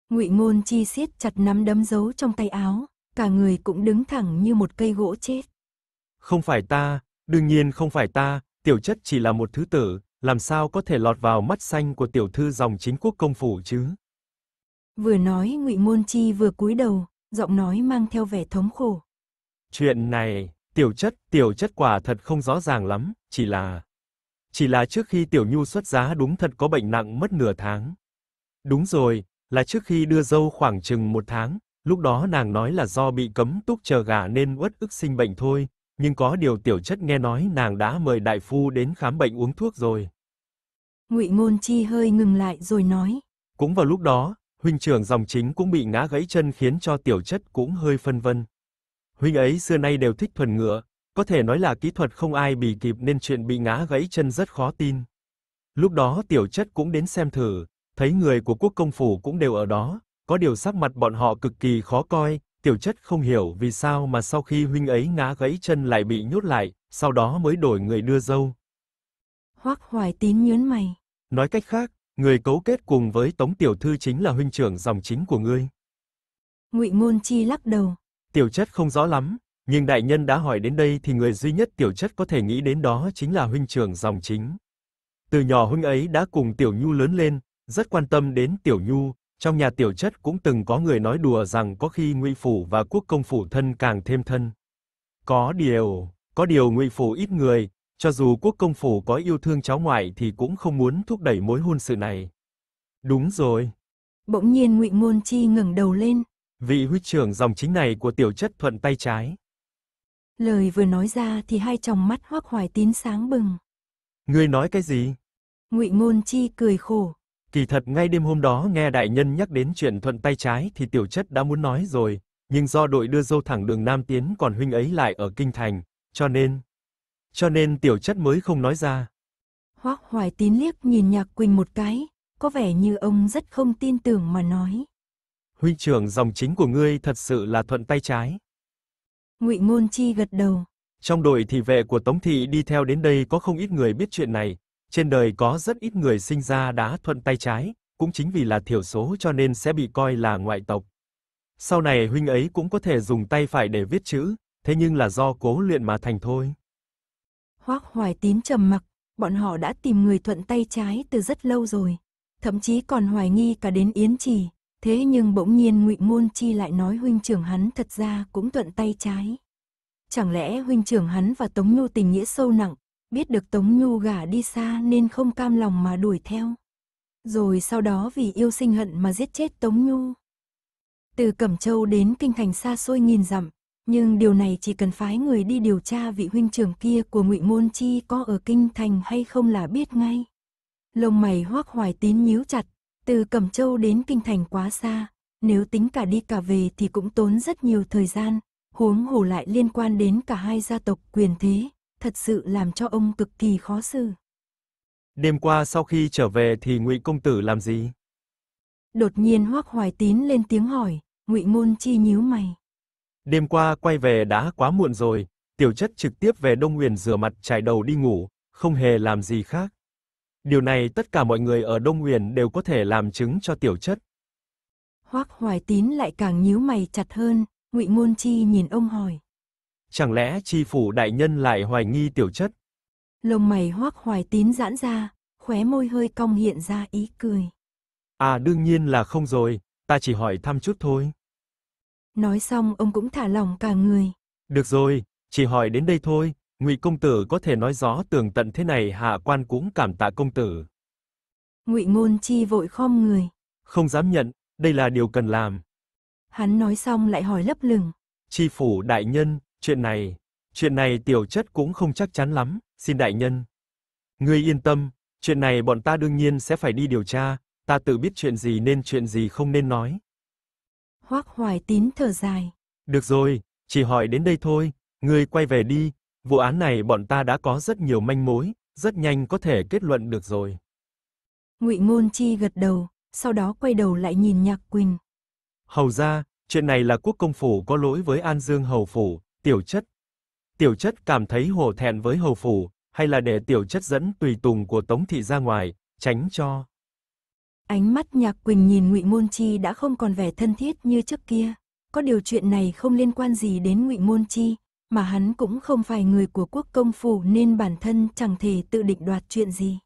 Ngụy Môn Chi siết chặt nắm đấm giấu trong tay áo, cả người cũng đứng thẳng như một cây gỗ chết. Không phải ta, đương nhiên không phải ta, tiểu chất chỉ là một thứ tử, làm sao có thể lọt vào mắt xanh của tiểu thư dòng chính quốc công phủ chứ? Vừa nói Ngụy Môn Chi vừa cúi đầu, giọng nói mang theo vẻ thống khổ. Chuyện này, tiểu chất, tiểu chất quả thật không rõ ràng lắm, chỉ là... Chỉ là trước khi tiểu nhu xuất giá đúng thật có bệnh nặng mất nửa tháng. Đúng rồi, là trước khi đưa dâu khoảng chừng một tháng, lúc đó nàng nói là do bị cấm túc chờ gả nên uất ức sinh bệnh thôi, nhưng có điều tiểu chất nghe nói nàng đã mời đại phu đến khám bệnh uống thuốc rồi. Ngụy Ngôn Chi hơi ngừng lại rồi nói. Cũng vào lúc đó, huynh trưởng dòng chính cũng bị ngã gãy chân khiến cho tiểu chất cũng hơi phân vân. Huynh ấy xưa nay đều thích thuần ngựa, có thể nói là kỹ thuật không ai bì kịp nên chuyện bị ngã gãy chân rất khó tin. Lúc đó tiểu chất cũng đến xem thử, thấy người của quốc công phủ cũng đều ở đó, có điều sắc mặt bọn họ cực kỳ khó coi, Tiểu chất không hiểu vì sao mà sau khi huynh ấy ngã gãy chân lại bị nhốt lại, sau đó mới đổi người đưa dâu. Hoắc Hoài Tín nhướng mày. Nói cách khác, người cấu kết cùng với Tống tiểu thư chính là huynh trưởng dòng chính của ngươi. Ngụy Môn Chi lắc đầu. Tiểu chất không rõ lắm, nhưng đại nhân đã hỏi đến đây thì người duy nhất tiểu chất có thể nghĩ đến đó chính là huynh trưởng dòng chính. Từ nhỏ huynh ấy đã cùng tiểu Nhu lớn lên, rất quan tâm đến tiểu Nhu, trong nhà tiểu chất cũng từng có người nói đùa rằng có khi Ngụy phủ và Quốc công phủ thân càng thêm thân. Có điều, có điều Ngụy phủ ít người, cho dù Quốc công phủ có yêu thương cháu ngoại thì cũng không muốn thúc đẩy mối hôn sự này. Đúng rồi. Bỗng nhiên Ngụy Ngôn Chi ngẩng đầu lên. Vị huyết trưởng dòng chính này của tiểu chất thuận tay trái. Lời vừa nói ra thì hai tròng mắt Hoắc Hoài Tín sáng bừng. Ngươi nói cái gì? Ngụy Ngôn Chi cười khổ, Kỳ thật ngay đêm hôm đó nghe đại nhân nhắc đến chuyện thuận tay trái thì tiểu chất đã muốn nói rồi, nhưng do đội đưa dâu thẳng đường Nam tiến còn huynh ấy lại ở kinh thành, cho nên cho nên tiểu chất mới không nói ra. Hoắc Hoài Tín liếc nhìn Nhạc Quỳnh một cái, có vẻ như ông rất không tin tưởng mà nói. Huynh trưởng dòng chính của ngươi thật sự là thuận tay trái. Ngụy Ngôn Chi gật đầu. Trong đội thị vệ của Tống thị đi theo đến đây có không ít người biết chuyện này, trên đời có rất ít người sinh ra đã thuận tay trái, cũng chính vì là thiểu số cho nên sẽ bị coi là ngoại tộc. Sau này huynh ấy cũng có thể dùng tay phải để viết chữ, thế nhưng là do cố luyện mà thành thôi. Hoắc Hoài Tín trầm mặc, bọn họ đã tìm người thuận tay trái từ rất lâu rồi, thậm chí còn hoài nghi cả đến Yến Trì, thế nhưng bỗng nhiên Ngụy Ngôn Chi lại nói huynh trưởng hắn thật ra cũng thuận tay trái. Chẳng lẽ huynh trưởng hắn và Tống Nhu tình nghĩa sâu nặng, biết được Tống Nhu gả đi xa nên không cam lòng mà đuổi theo. Rồi sau đó vì yêu sinh hận mà giết chết Tống Nhu. Từ Cẩm Châu đến kinh thành xa xôi nghìn dặm, nhưng điều này chỉ cần phái người đi điều tra vị huynh trưởng kia của Ngụy môn Chi có ở kinh thành hay không là biết ngay. Lông mày Hoắc Hoài Tín nhíu chặt, từ Cẩm Châu đến kinh thành quá xa, nếu tính cả đi cả về thì cũng tốn rất nhiều thời gian, huống hồ lại liên quan đến cả hai gia tộc quyền thế, thật sự làm cho ông cực kỳ khó xử. Đêm qua sau khi trở về thì Ngụy công tử làm gì? Đột nhiên Hoắc Hoài Tín lên tiếng hỏi, Ngụy Ngôn Chi nhíu mày. Đêm qua quay về đã quá muộn rồi, Tiểu Chất trực tiếp về Đông Uyển rửa mặt chải đầu đi ngủ, không hề làm gì khác. Điều này tất cả mọi người ở Đông Uyển đều có thể làm chứng cho Tiểu Chất. Hoắc Hoài Tín lại càng nhíu mày chặt hơn, Ngụy Ngôn Chi nhìn ông hỏi. Chẳng lẽ chi phủ đại nhân lại hoài nghi tiểu chất? Lông mày hoác hoài tín giãn ra, khóe môi hơi cong hiện ra ý cười. À đương nhiên là không rồi, ta chỉ hỏi thăm chút thôi. Nói xong ông cũng thả lòng cả người. Được rồi, chỉ hỏi đến đây thôi, Ngụy công tử có thể nói rõ tường tận thế này hạ quan cũng cảm tạ công tử. Ngụy Ngôn Chi vội khom người. Không dám nhận, đây là điều cần làm. Hắn nói xong lại hỏi lấp lửng. Chi phủ đại nhân, Chuyện này, chuyện này tiểu chất cũng không chắc chắn lắm, xin đại nhân. Ngươi yên tâm, chuyện này bọn ta đương nhiên sẽ phải đi điều tra, ta tự biết chuyện gì nên chuyện gì không nên nói. Hoắc Hoài Tín thở dài. Được rồi, chỉ hỏi đến đây thôi, ngươi quay về đi, vụ án này bọn ta đã có rất nhiều manh mối, rất nhanh có thể kết luận được rồi. Ngụy Ngôn Chi gật đầu, sau đó quay đầu lại nhìn Nhạc Quỳnh. Hầu gia, chuyện này là quốc công phủ có lỗi với An Dương hầu phủ, tiểu chất. Tiểu chất cảm thấy hổ thẹn với hầu phủ, hay là để tiểu chất dẫn tùy tùng của Tống thị ra ngoài, tránh cho. Ánh mắt Nhạc Quỳnh nhìn Ngụy Môn Chi đã không còn vẻ thân thiết như trước kia, có điều chuyện này không liên quan gì đến Ngụy Môn Chi, mà hắn cũng không phải người của quốc công phủ nên bản thân chẳng thể tự định đoạt chuyện gì.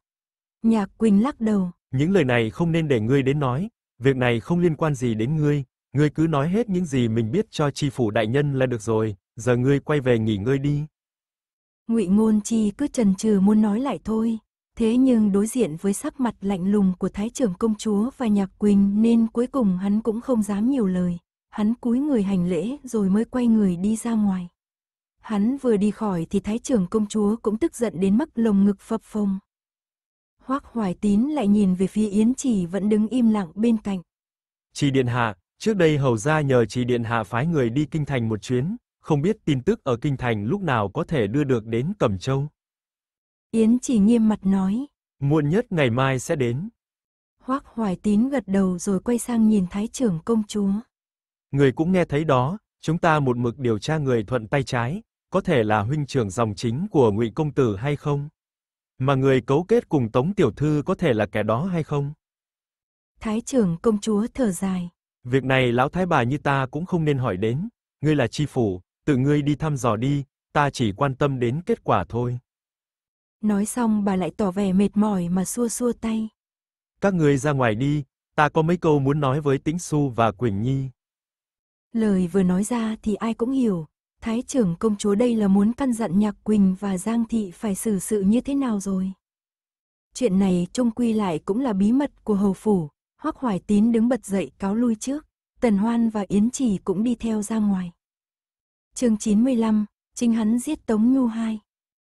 Nhạc Quỳnh lắc đầu, những lời này không nên để ngươi đến nói, việc này không liên quan gì đến ngươi, ngươi cứ nói hết những gì mình biết cho tri phủ đại nhân là được rồi giờ ngươi quay về nghỉ ngơi đi. Ngụy Ngôn Chi cứ chần chừ muốn nói lại thôi, thế nhưng đối diện với sắc mặt lạnh lùng của Thái trưởng công chúa và Nhạc Quỳnh nên cuối cùng hắn cũng không dám nhiều lời, hắn cúi người hành lễ rồi mới quay người đi ra ngoài. Hắn vừa đi khỏi thì Thái trưởng công chúa cũng tức giận đến mức lồng ngực phập phồng. Hoắc Hoài Tín lại nhìn về phía Yến Chỉ vẫn đứng im lặng bên cạnh. Chỉ điện hạ, trước đây hầu gia nhờ chỉ điện hạ phái người đi kinh thành một chuyến, không biết tin tức ở kinh thành lúc nào có thể đưa được đến Cẩm Châu. Yến chỉ nghiêm mặt nói. Muộn nhất ngày mai sẽ đến. hoắc Hoài Tín gật đầu rồi quay sang nhìn Thái trưởng công chúa. Người cũng nghe thấy đó, chúng ta một mực điều tra người thuận tay trái, có thể là huynh trưởng dòng chính của Ngụy công tử hay không? Mà người cấu kết cùng Tống tiểu thư có thể là kẻ đó hay không? Thái trưởng công chúa thở dài. Việc này lão thái bà như ta cũng không nên hỏi đến, ngươi là chi phủ, tự ngươi đi thăm dò đi, ta chỉ quan tâm đến kết quả thôi. Nói xong bà lại tỏ vẻ mệt mỏi mà xua xua tay. Các ngươi ra ngoài đi, ta có mấy câu muốn nói với Tĩnh Xu và Quỳnh Nhi. Lời vừa nói ra thì ai cũng hiểu, Thái trưởng công chúa đây là muốn căn dặn Nhạc Quỳnh và Giang Thị phải xử sự như thế nào rồi. Chuyện này trông quy lại cũng là bí mật của hầu phủ, Hoắc Hoài Tín đứng bật dậy cáo lui trước, Tần Hoan và Yến Trì cũng đi theo ra ngoài chương 95, chính hắn giết Tống Nhu Hai.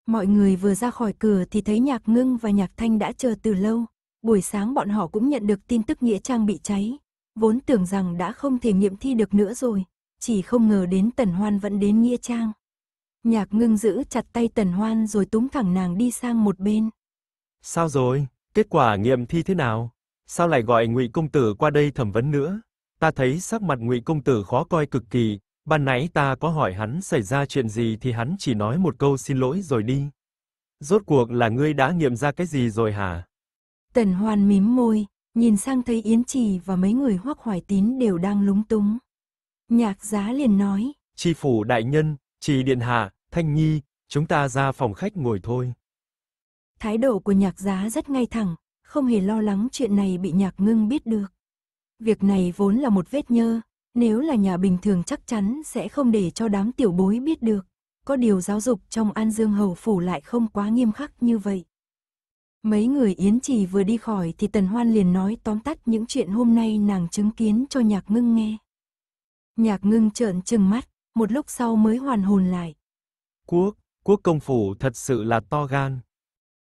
Mọi người vừa ra khỏi cửa thì thấy Nhạc Ngưng và Nhạc Thanh đã chờ từ lâu. Buổi sáng bọn họ cũng nhận được tin tức Nghĩa Trang bị cháy. Vốn tưởng rằng đã không thể nghiệm thi được nữa rồi. Chỉ không ngờ đến Tần Hoan vẫn đến Nghĩa Trang. Nhạc Ngưng giữ chặt tay Tần Hoan rồi túm thẳng nàng đi sang một bên. Sao rồi? Kết quả nghiệm thi thế nào? Sao lại gọi Ngụy Công Tử qua đây thẩm vấn nữa? Ta thấy sắc mặt Ngụy Công Tử khó coi cực kỳ, Ban nãy ta có hỏi hắn xảy ra chuyện gì thì hắn chỉ nói một câu xin lỗi rồi đi. Rốt cuộc là ngươi đã nghiệm ra cái gì rồi hả? Tần Hoan mím môi, nhìn sang thấy Yến Trì và mấy người hoắc hoài tín đều đang lúng túng. Nhạc giá liền nói. Tri phủ đại nhân, trì điện hạ, thanh nhi, chúng ta ra phòng khách ngồi thôi. Thái độ của nhạc giá rất ngay thẳng, không hề lo lắng chuyện này bị nhạc ngưng biết được. Việc này vốn là một vết nhơ, nếu là nhà bình thường chắc chắn sẽ không để cho đám tiểu bối biết được. Có điều giáo dục trong An Dương Hầu Phủ lại không quá nghiêm khắc như vậy. Mấy người Yến Trì vừa đi khỏi thì Tần Hoan liền nói tóm tắt những chuyện hôm nay nàng chứng kiến cho nhạc ngưng nghe. Nhạc ngưng trợn trừng mắt, một lúc sau mới hoàn hồn lại. Quốc, quốc công phủ thật sự là to gan.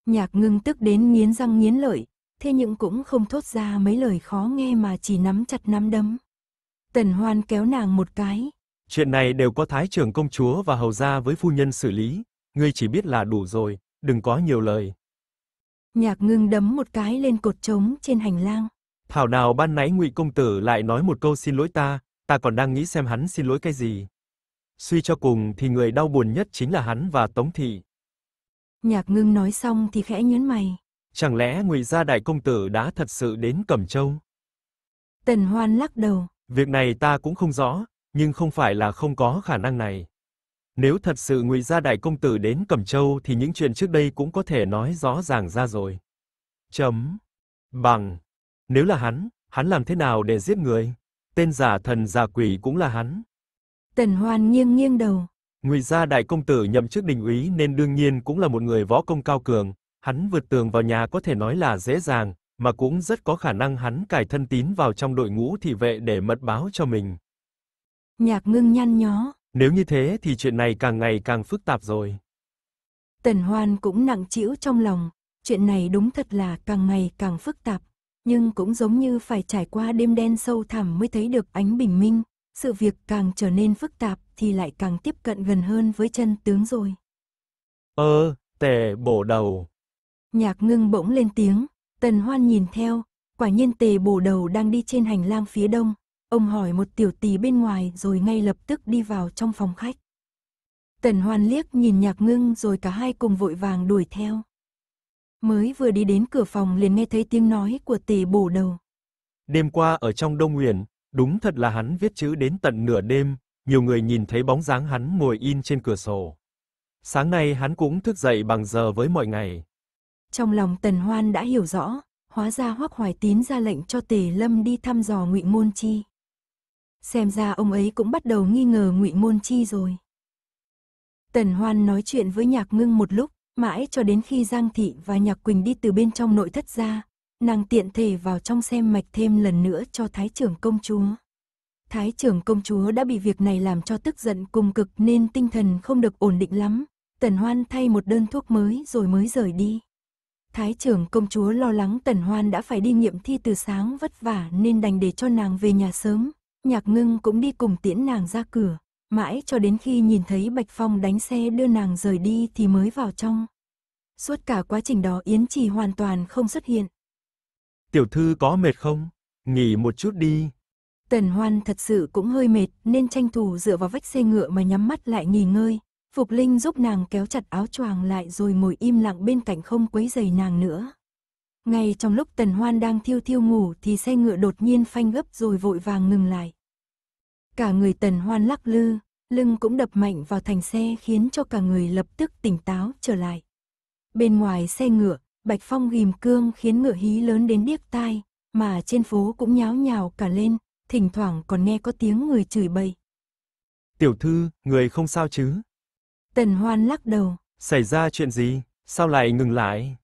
Nhạc ngưng tức đến nghiến răng nghiến lợi, thế nhưng cũng không thốt ra mấy lời khó nghe mà chỉ nắm chặt nắm đấm. Tần Hoan kéo nàng một cái. Chuyện này đều có Thái trưởng công chúa và hầu gia với phu nhân xử lý, ngươi chỉ biết là đủ rồi, đừng có nhiều lời. Nhạc ngưng đấm một cái lên cột trống trên hành lang. Thảo nào ban nãy ngụy công tử lại nói một câu xin lỗi ta, ta còn đang nghĩ xem hắn xin lỗi cái gì. Suy cho cùng thì người đau buồn nhất chính là hắn và Tống Thị. Nhạc ngưng nói xong thì khẽ nhớn mày. Chẳng lẽ ngụy gia đại công tử đã thật sự đến Cẩm Châu? Tần Hoan lắc đầu. Việc này ta cũng không rõ, nhưng không phải là không có khả năng này. Nếu thật sự Ngụy gia đại công tử đến Cẩm Châu thì những chuyện trước đây cũng có thể nói rõ ràng ra rồi. Chấm. Bằng. Nếu là hắn, hắn làm thế nào để giết người? Tên giả thần giả quỷ cũng là hắn. Tần Hoan nghiêng nghiêng đầu. Ngụy gia đại công tử nhậm chức đình úy nên đương nhiên cũng là một người võ công cao cường, hắn vượt tường vào nhà có thể nói là dễ dàng, mà cũng rất có khả năng hắn cải thân tín vào trong đội ngũ thị vệ để mật báo cho mình. Nhạc ngưng nhăn nhó. Nếu như thế thì chuyện này càng ngày càng phức tạp rồi. Tần Hoan cũng nặng trĩu trong lòng, chuyện này đúng thật là càng ngày càng phức tạp, nhưng cũng giống như phải trải qua đêm đen sâu thẳm mới thấy được ánh bình minh, sự việc càng trở nên phức tạp thì lại càng tiếp cận gần hơn với chân tướng rồi. Ơ, ờ, tề bổ đầu. Nhạc ngưng bỗng lên tiếng, Tần Hoan nhìn theo, quả nhiên tề bổ đầu đang đi trên hành lang phía đông. Ông hỏi một tiểu tỳ bên ngoài rồi ngay lập tức đi vào trong phòng khách. Tần Hoan liếc nhìn nhạc ngưng rồi cả hai cùng vội vàng đuổi theo. Mới vừa đi đến cửa phòng liền nghe thấy tiếng nói của tề bổ đầu. Đêm qua ở trong Đông Nguyền, đúng thật là hắn viết chữ đến tận nửa đêm, nhiều người nhìn thấy bóng dáng hắn ngồi in trên cửa sổ. Sáng nay hắn cũng thức dậy bằng giờ với mọi ngày. Trong lòng Tần Hoan đã hiểu rõ, hóa ra Hoắc Hoài Tín ra lệnh cho Tề Lâm đi thăm dò Ngụy Môn Chi. Xem ra ông ấy cũng bắt đầu nghi ngờ Ngụy Môn Chi rồi. Tần Hoan nói chuyện với Nhạc Ngưng một lúc, mãi cho đến khi Giang Thị và Nhạc Quỳnh đi từ bên trong nội thất ra, nàng tiện thể vào trong xem mạch thêm lần nữa cho Thái trưởng công chúa. Thái trưởng công chúa đã bị việc này làm cho tức giận cùng cực nên tinh thần không được ổn định lắm. Tần Hoan thay một đơn thuốc mới rồi mới rời đi. Thái trưởng công chúa lo lắng Tần Hoan đã phải đi nghiệm thi từ sáng vất vả nên đành để cho nàng về nhà sớm, nhạc ngưng cũng đi cùng tiễn nàng ra cửa, mãi cho đến khi nhìn thấy Bạch Phong đánh xe đưa nàng rời đi thì mới vào trong. Suốt cả quá trình đó Yến Trì hoàn toàn không xuất hiện. Tiểu thư có mệt không? Nghỉ một chút đi. Tần Hoan thật sự cũng hơi mệt nên tranh thủ dựa vào vách xe ngựa mà nhắm mắt lại nghỉ ngơi, Phục Linh giúp nàng kéo chặt áo choàng lại rồi ngồi im lặng bên cạnh không quấy giày nàng nữa. Ngay trong lúc Tần Hoan đang thiêu thiêu ngủ thì xe ngựa đột nhiên phanh gấp rồi vội vàng ngừng lại. Cả người Tần Hoan lắc lư, lưng cũng đập mạnh vào thành xe khiến cho cả người lập tức tỉnh táo trở lại. Bên ngoài xe ngựa, Bạch Phong ghim cương khiến ngựa hí lớn đến điếc tai, mà trên phố cũng nháo nhào cả lên, thỉnh thoảng còn nghe có tiếng người chửi bậy. Tiểu thư, người không sao chứ? Tần Hoan lắc đầu. Xảy ra chuyện gì? Sao lại ngừng lại?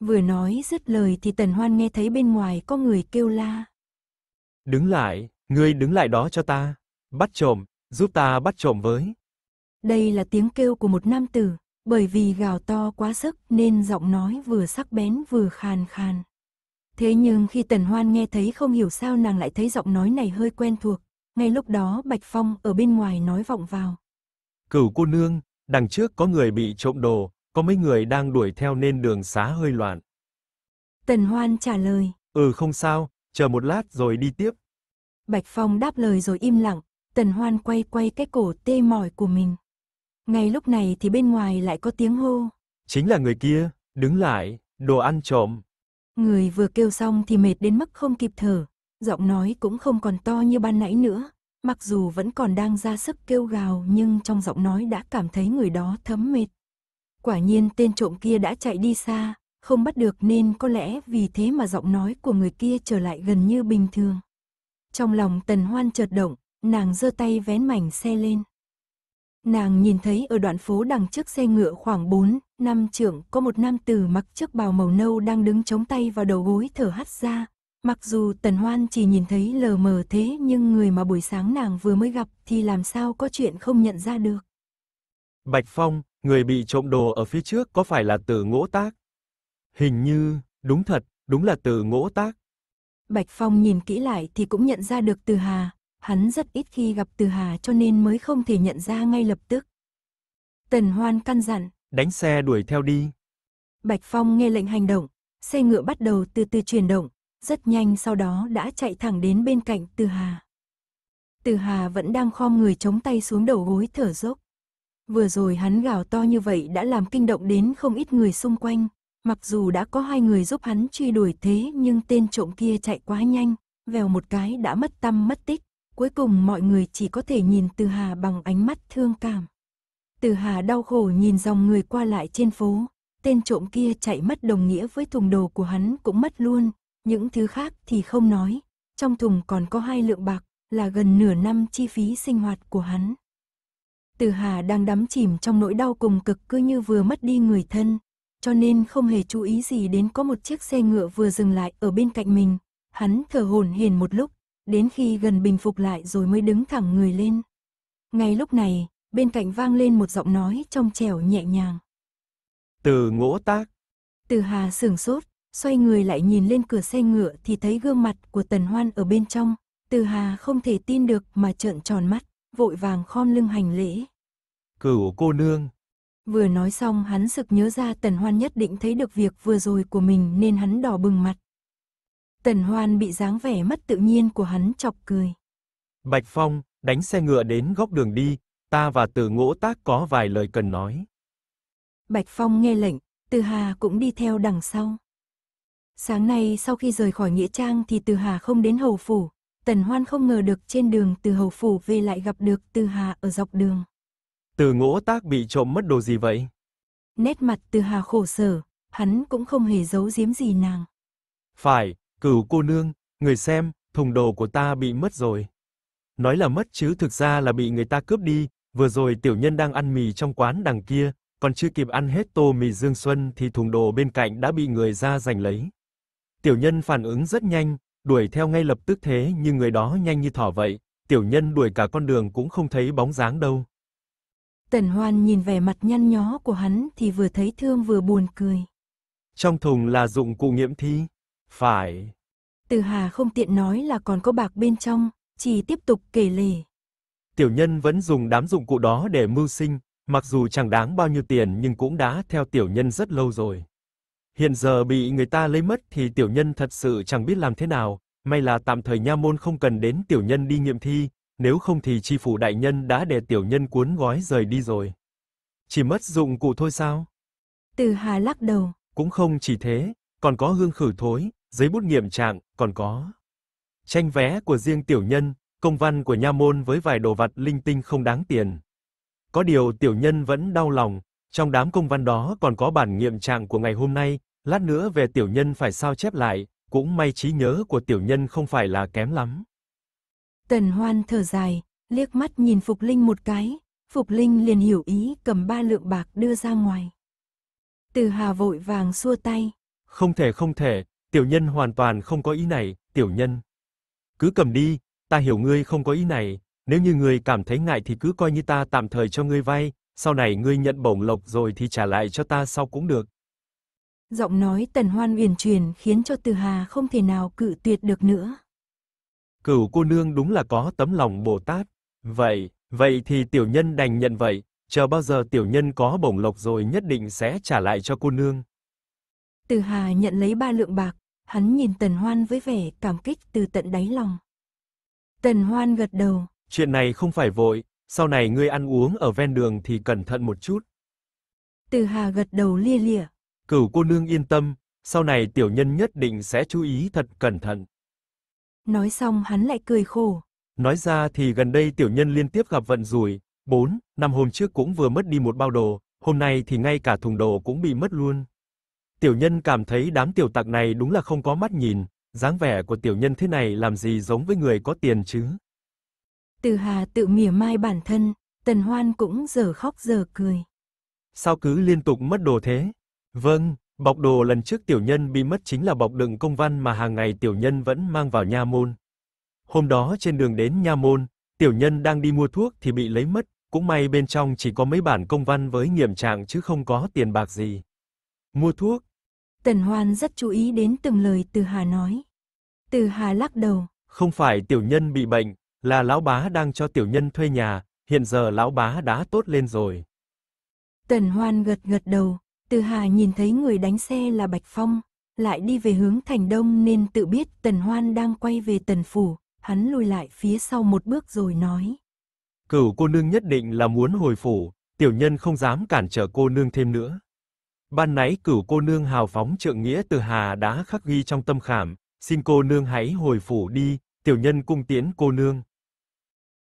Vừa nói dứt lời thì Tần Hoan nghe thấy bên ngoài có người kêu la. Đứng lại, ngươi đứng lại đó cho ta. Bắt trộm, giúp ta bắt trộm với. Đây là tiếng kêu của một nam tử, bởi vì gào to quá sức nên giọng nói vừa sắc bén vừa khàn khàn. Thế nhưng khi Tần Hoan nghe thấy không hiểu sao nàng lại thấy giọng nói này hơi quen thuộc, ngay lúc đó Bạch Phong ở bên ngoài nói vọng vào. Cửu cô nương, Đằng trước có người bị trộm đồ, có mấy người đang đuổi theo nên đường xá hơi loạn. Tần Hoan trả lời. Ừ không sao, chờ một lát rồi đi tiếp. Bạch Phong đáp lời rồi im lặng, Tần Hoan quay quay cái cổ tê mỏi của mình. Ngay lúc này thì bên ngoài lại có tiếng hô. Chính là người kia, đứng lại, đồ ăn trộm. Người vừa kêu xong thì mệt đến mức không kịp thở, giọng nói cũng không còn to như ban nãy nữa. Mặc dù vẫn còn đang ra sức kêu gào nhưng trong giọng nói đã cảm thấy người đó thấm mệt. Quả nhiên tên trộm kia đã chạy đi xa, không bắt được nên có lẽ vì thế mà giọng nói của người kia trở lại gần như bình thường. Trong lòng tần hoan chợt động, nàng giơ tay vén mảnh xe lên. Nàng nhìn thấy ở đoạn phố đằng trước xe ngựa khoảng 4, 5 trưởng có một nam tử mặc chiếc bào màu nâu đang đứng chống tay vào đầu gối thở hắt ra, Mặc dù Tần Hoan chỉ nhìn thấy lờ mờ thế nhưng người mà buổi sáng nàng vừa mới gặp thì làm sao có chuyện không nhận ra được. Bạch Phong, người bị trộm đồ ở phía trước có phải là từ ngỗ tác? Hình như, đúng thật, đúng là từ ngỗ tác. Bạch Phong nhìn kỹ lại thì cũng nhận ra được Từ Hà, hắn rất ít khi gặp Từ Hà cho nên mới không thể nhận ra ngay lập tức. Tần Hoan căn dặn. Đánh xe đuổi theo đi. Bạch Phong nghe lệnh hành động, xe ngựa bắt đầu từ từ chuyển động, rất nhanh sau đó đã chạy thẳng đến bên cạnh Từ Hà. Từ Hà vẫn đang khom người chống tay xuống đầu gối thở dốc. Vừa rồi hắn gào to như vậy đã làm kinh động đến không ít người xung quanh, mặc dù đã có hai người giúp hắn truy đuổi thế nhưng tên trộm kia chạy quá nhanh, vèo một cái đã mất tâm mất tích, cuối cùng mọi người chỉ có thể nhìn Từ Hà bằng ánh mắt thương cảm. Từ Hà đau khổ nhìn dòng người qua lại trên phố, tên trộm kia chạy mất đồng nghĩa với thùng đồ của hắn cũng mất luôn, những thứ khác thì không nói. Trong thùng còn có hai lượng bạc, là gần nửa năm chi phí sinh hoạt của hắn. Từ Hà đang đắm chìm trong nỗi đau cùng cực cứ như vừa mất đi người thân, cho nên không hề chú ý gì đến có một chiếc xe ngựa vừa dừng lại ở bên cạnh mình. Hắn thở hổn hển một lúc, đến khi gần bình phục lại rồi mới đứng thẳng người lên. Ngay lúc này, bên cạnh vang lên một giọng nói trong trẻo nhẹ nhàng. Từ ngỗ tác. Từ Hà sửng sốt, xoay người lại nhìn lên cửa xe ngựa thì thấy gương mặt của Tần Hoan ở bên trong. Từ Hà không thể tin được mà trợn tròn mắt, vội vàng khom lưng hành lễ. Cửu cô nương. Vừa nói xong hắn sực nhớ ra Tần Hoan nhất định thấy được việc vừa rồi của mình nên hắn đỏ bừng mặt. Tần Hoan bị dáng vẻ mất tự nhiên của hắn chọc cười. Bạch Phong, đánh xe ngựa đến góc đường đi, ta và Từ Ngỗ Tác có vài lời cần nói. Bạch Phong nghe lệnh, Từ Hà cũng đi theo đằng sau. Sáng nay sau khi rời khỏi Nghĩa Trang thì Từ Hà không đến Hầu Phủ, Tần Hoan không ngờ được trên đường từ Hầu Phủ về lại gặp được Từ Hà ở dọc đường. Từ ngỗ tác bị trộm mất đồ gì vậy? Nét mặt Từ Hà khổ sở, hắn cũng không hề giấu giếm gì nàng. Phải, cửu cô nương, người xem, thùng đồ của ta bị mất rồi. Nói là mất chứ thực ra là bị người ta cướp đi, vừa rồi tiểu nhân đang ăn mì trong quán đằng kia, còn chưa kịp ăn hết tô mì Dương Xuân thì thùng đồ bên cạnh đã bị người ra giành lấy. Tiểu nhân phản ứng rất nhanh, đuổi theo ngay lập tức thế nhưng người đó nhanh như thỏ vậy, tiểu nhân đuổi cả con đường cũng không thấy bóng dáng đâu. Tần Hoan nhìn vẻ mặt nhăn nhó của hắn thì vừa thấy thương vừa buồn cười. Trong thùng là dụng cụ nghiệm thi. Phải. Từ Hà không tiện nói là còn có bạc bên trong, chỉ tiếp tục kể lể. Tiểu nhân vẫn dùng đám dụng cụ đó để mưu sinh, mặc dù chẳng đáng bao nhiêu tiền nhưng cũng đã theo tiểu nhân rất lâu rồi. Hiện giờ bị người ta lấy mất thì tiểu nhân thật sự chẳng biết làm thế nào, may là tạm thời nha môn không cần đến tiểu nhân đi nghiệm thi, nếu không thì chi phủ đại nhân đã để tiểu nhân cuốn gói rời đi rồi. Chỉ mất dụng cụ thôi sao? Từ Hà lắc đầu. Cũng không chỉ thế, còn có hương khử thối, giấy bút nghiệm trạng, còn có tranh vé của riêng tiểu nhân, công văn của nha môn với vài đồ vật linh tinh không đáng tiền. Có điều tiểu nhân vẫn đau lòng, trong đám công văn đó còn có bản nghiệm trạng của ngày hôm nay, Lát nữa về tiểu nhân phải sao chép lại, cũng may trí nhớ của tiểu nhân không phải là kém lắm. Tần Hoan thở dài, liếc mắt nhìn Phục Linh một cái, Phục Linh liền hiểu ý cầm ba lượng bạc đưa ra ngoài. Từ Hà vội vàng xua tay. Không thể không thể, tiểu nhân hoàn toàn không có ý này, tiểu nhân. Cứ cầm đi, ta hiểu ngươi không có ý này, nếu như ngươi cảm thấy ngại thì cứ coi như ta tạm thời cho ngươi vay, sau này ngươi nhận bổng lộc rồi thì trả lại cho ta sau cũng được, Giọng nói tần hoan uyển chuyển khiến cho từ hà không thể nào cự tuyệt được nữa. Cửu cô nương đúng là có tấm lòng Bồ Tát. Vậy, vậy thì tiểu nhân đành nhận vậy, chờ bao giờ tiểu nhân có bổng lộc rồi nhất định sẽ trả lại cho cô nương. Từ hà nhận lấy ba lượng bạc, hắn nhìn tần hoan với vẻ cảm kích từ tận đáy lòng. Tần hoan gật đầu. Chuyện này không phải vội, sau này ngươi ăn uống ở ven đường thì cẩn thận một chút. Từ hà gật đầu lia lịa. Cửu cô nương yên tâm, sau này tiểu nhân nhất định sẽ chú ý thật cẩn thận. Nói xong hắn lại cười khổ. Nói ra thì gần đây tiểu nhân liên tiếp gặp vận rủi, 4, năm hôm trước cũng vừa mất đi một bao đồ, hôm nay thì ngay cả thùng đồ cũng bị mất luôn. Tiểu nhân cảm thấy đám tiểu tặc này đúng là không có mắt nhìn, dáng vẻ của tiểu nhân thế này làm gì giống với người có tiền chứ. Từ Hà tự mỉa mai bản thân, Tần Hoan cũng giờ khóc giờ cười. Sao cứ liên tục mất đồ thế, Vâng, bọc đồ lần trước tiểu nhân bị mất chính là bọc đựng công văn mà hàng ngày tiểu nhân vẫn mang vào nha môn. Hôm đó trên đường đến nha môn, tiểu nhân đang đi mua thuốc thì bị lấy mất, cũng may bên trong chỉ có mấy bản công văn với nghiệm trạng chứ không có tiền bạc gì. Mua thuốc. Tần Hoan rất chú ý đến từng lời Từ Hà nói. Từ Hà lắc đầu. Không phải tiểu nhân bị bệnh, là lão bá đang cho tiểu nhân thuê nhà, hiện giờ lão bá đã tốt lên rồi. Tần Hoan gật gật đầu, từ Hà nhìn thấy người đánh xe là Bạch Phong, lại đi về hướng thành đông nên tự biết Tần Hoan đang quay về Tần Phủ, hắn lùi lại phía sau một bước rồi nói. Cửu cô nương nhất định là muốn hồi phủ, tiểu nhân không dám cản trở cô nương thêm nữa. Ban nãy cửu cô nương hào phóng trượng nghĩa từ Hà đã khắc ghi trong tâm khảm, xin cô nương hãy hồi phủ đi, tiểu nhân cung tiễn cô nương.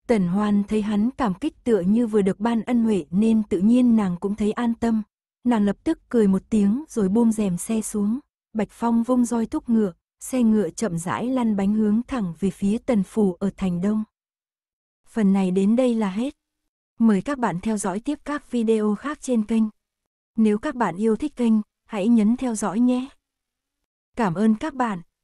Tần Hoan thấy hắn cảm kích tựa như vừa được ban ân huệ nên tự nhiên nàng cũng thấy an tâm, Nàng lập tức cười một tiếng rồi buông rèm xe xuống. Bạch Phong vung roi thúc ngựa, xe ngựa chậm rãi lăn bánh hướng thẳng về phía tần phủ ở thành đông. Phần này đến đây là hết. Mời các bạn theo dõi tiếp các video khác trên kênh. Nếu các bạn yêu thích kênh, hãy nhấn theo dõi nhé. Cảm ơn các bạn.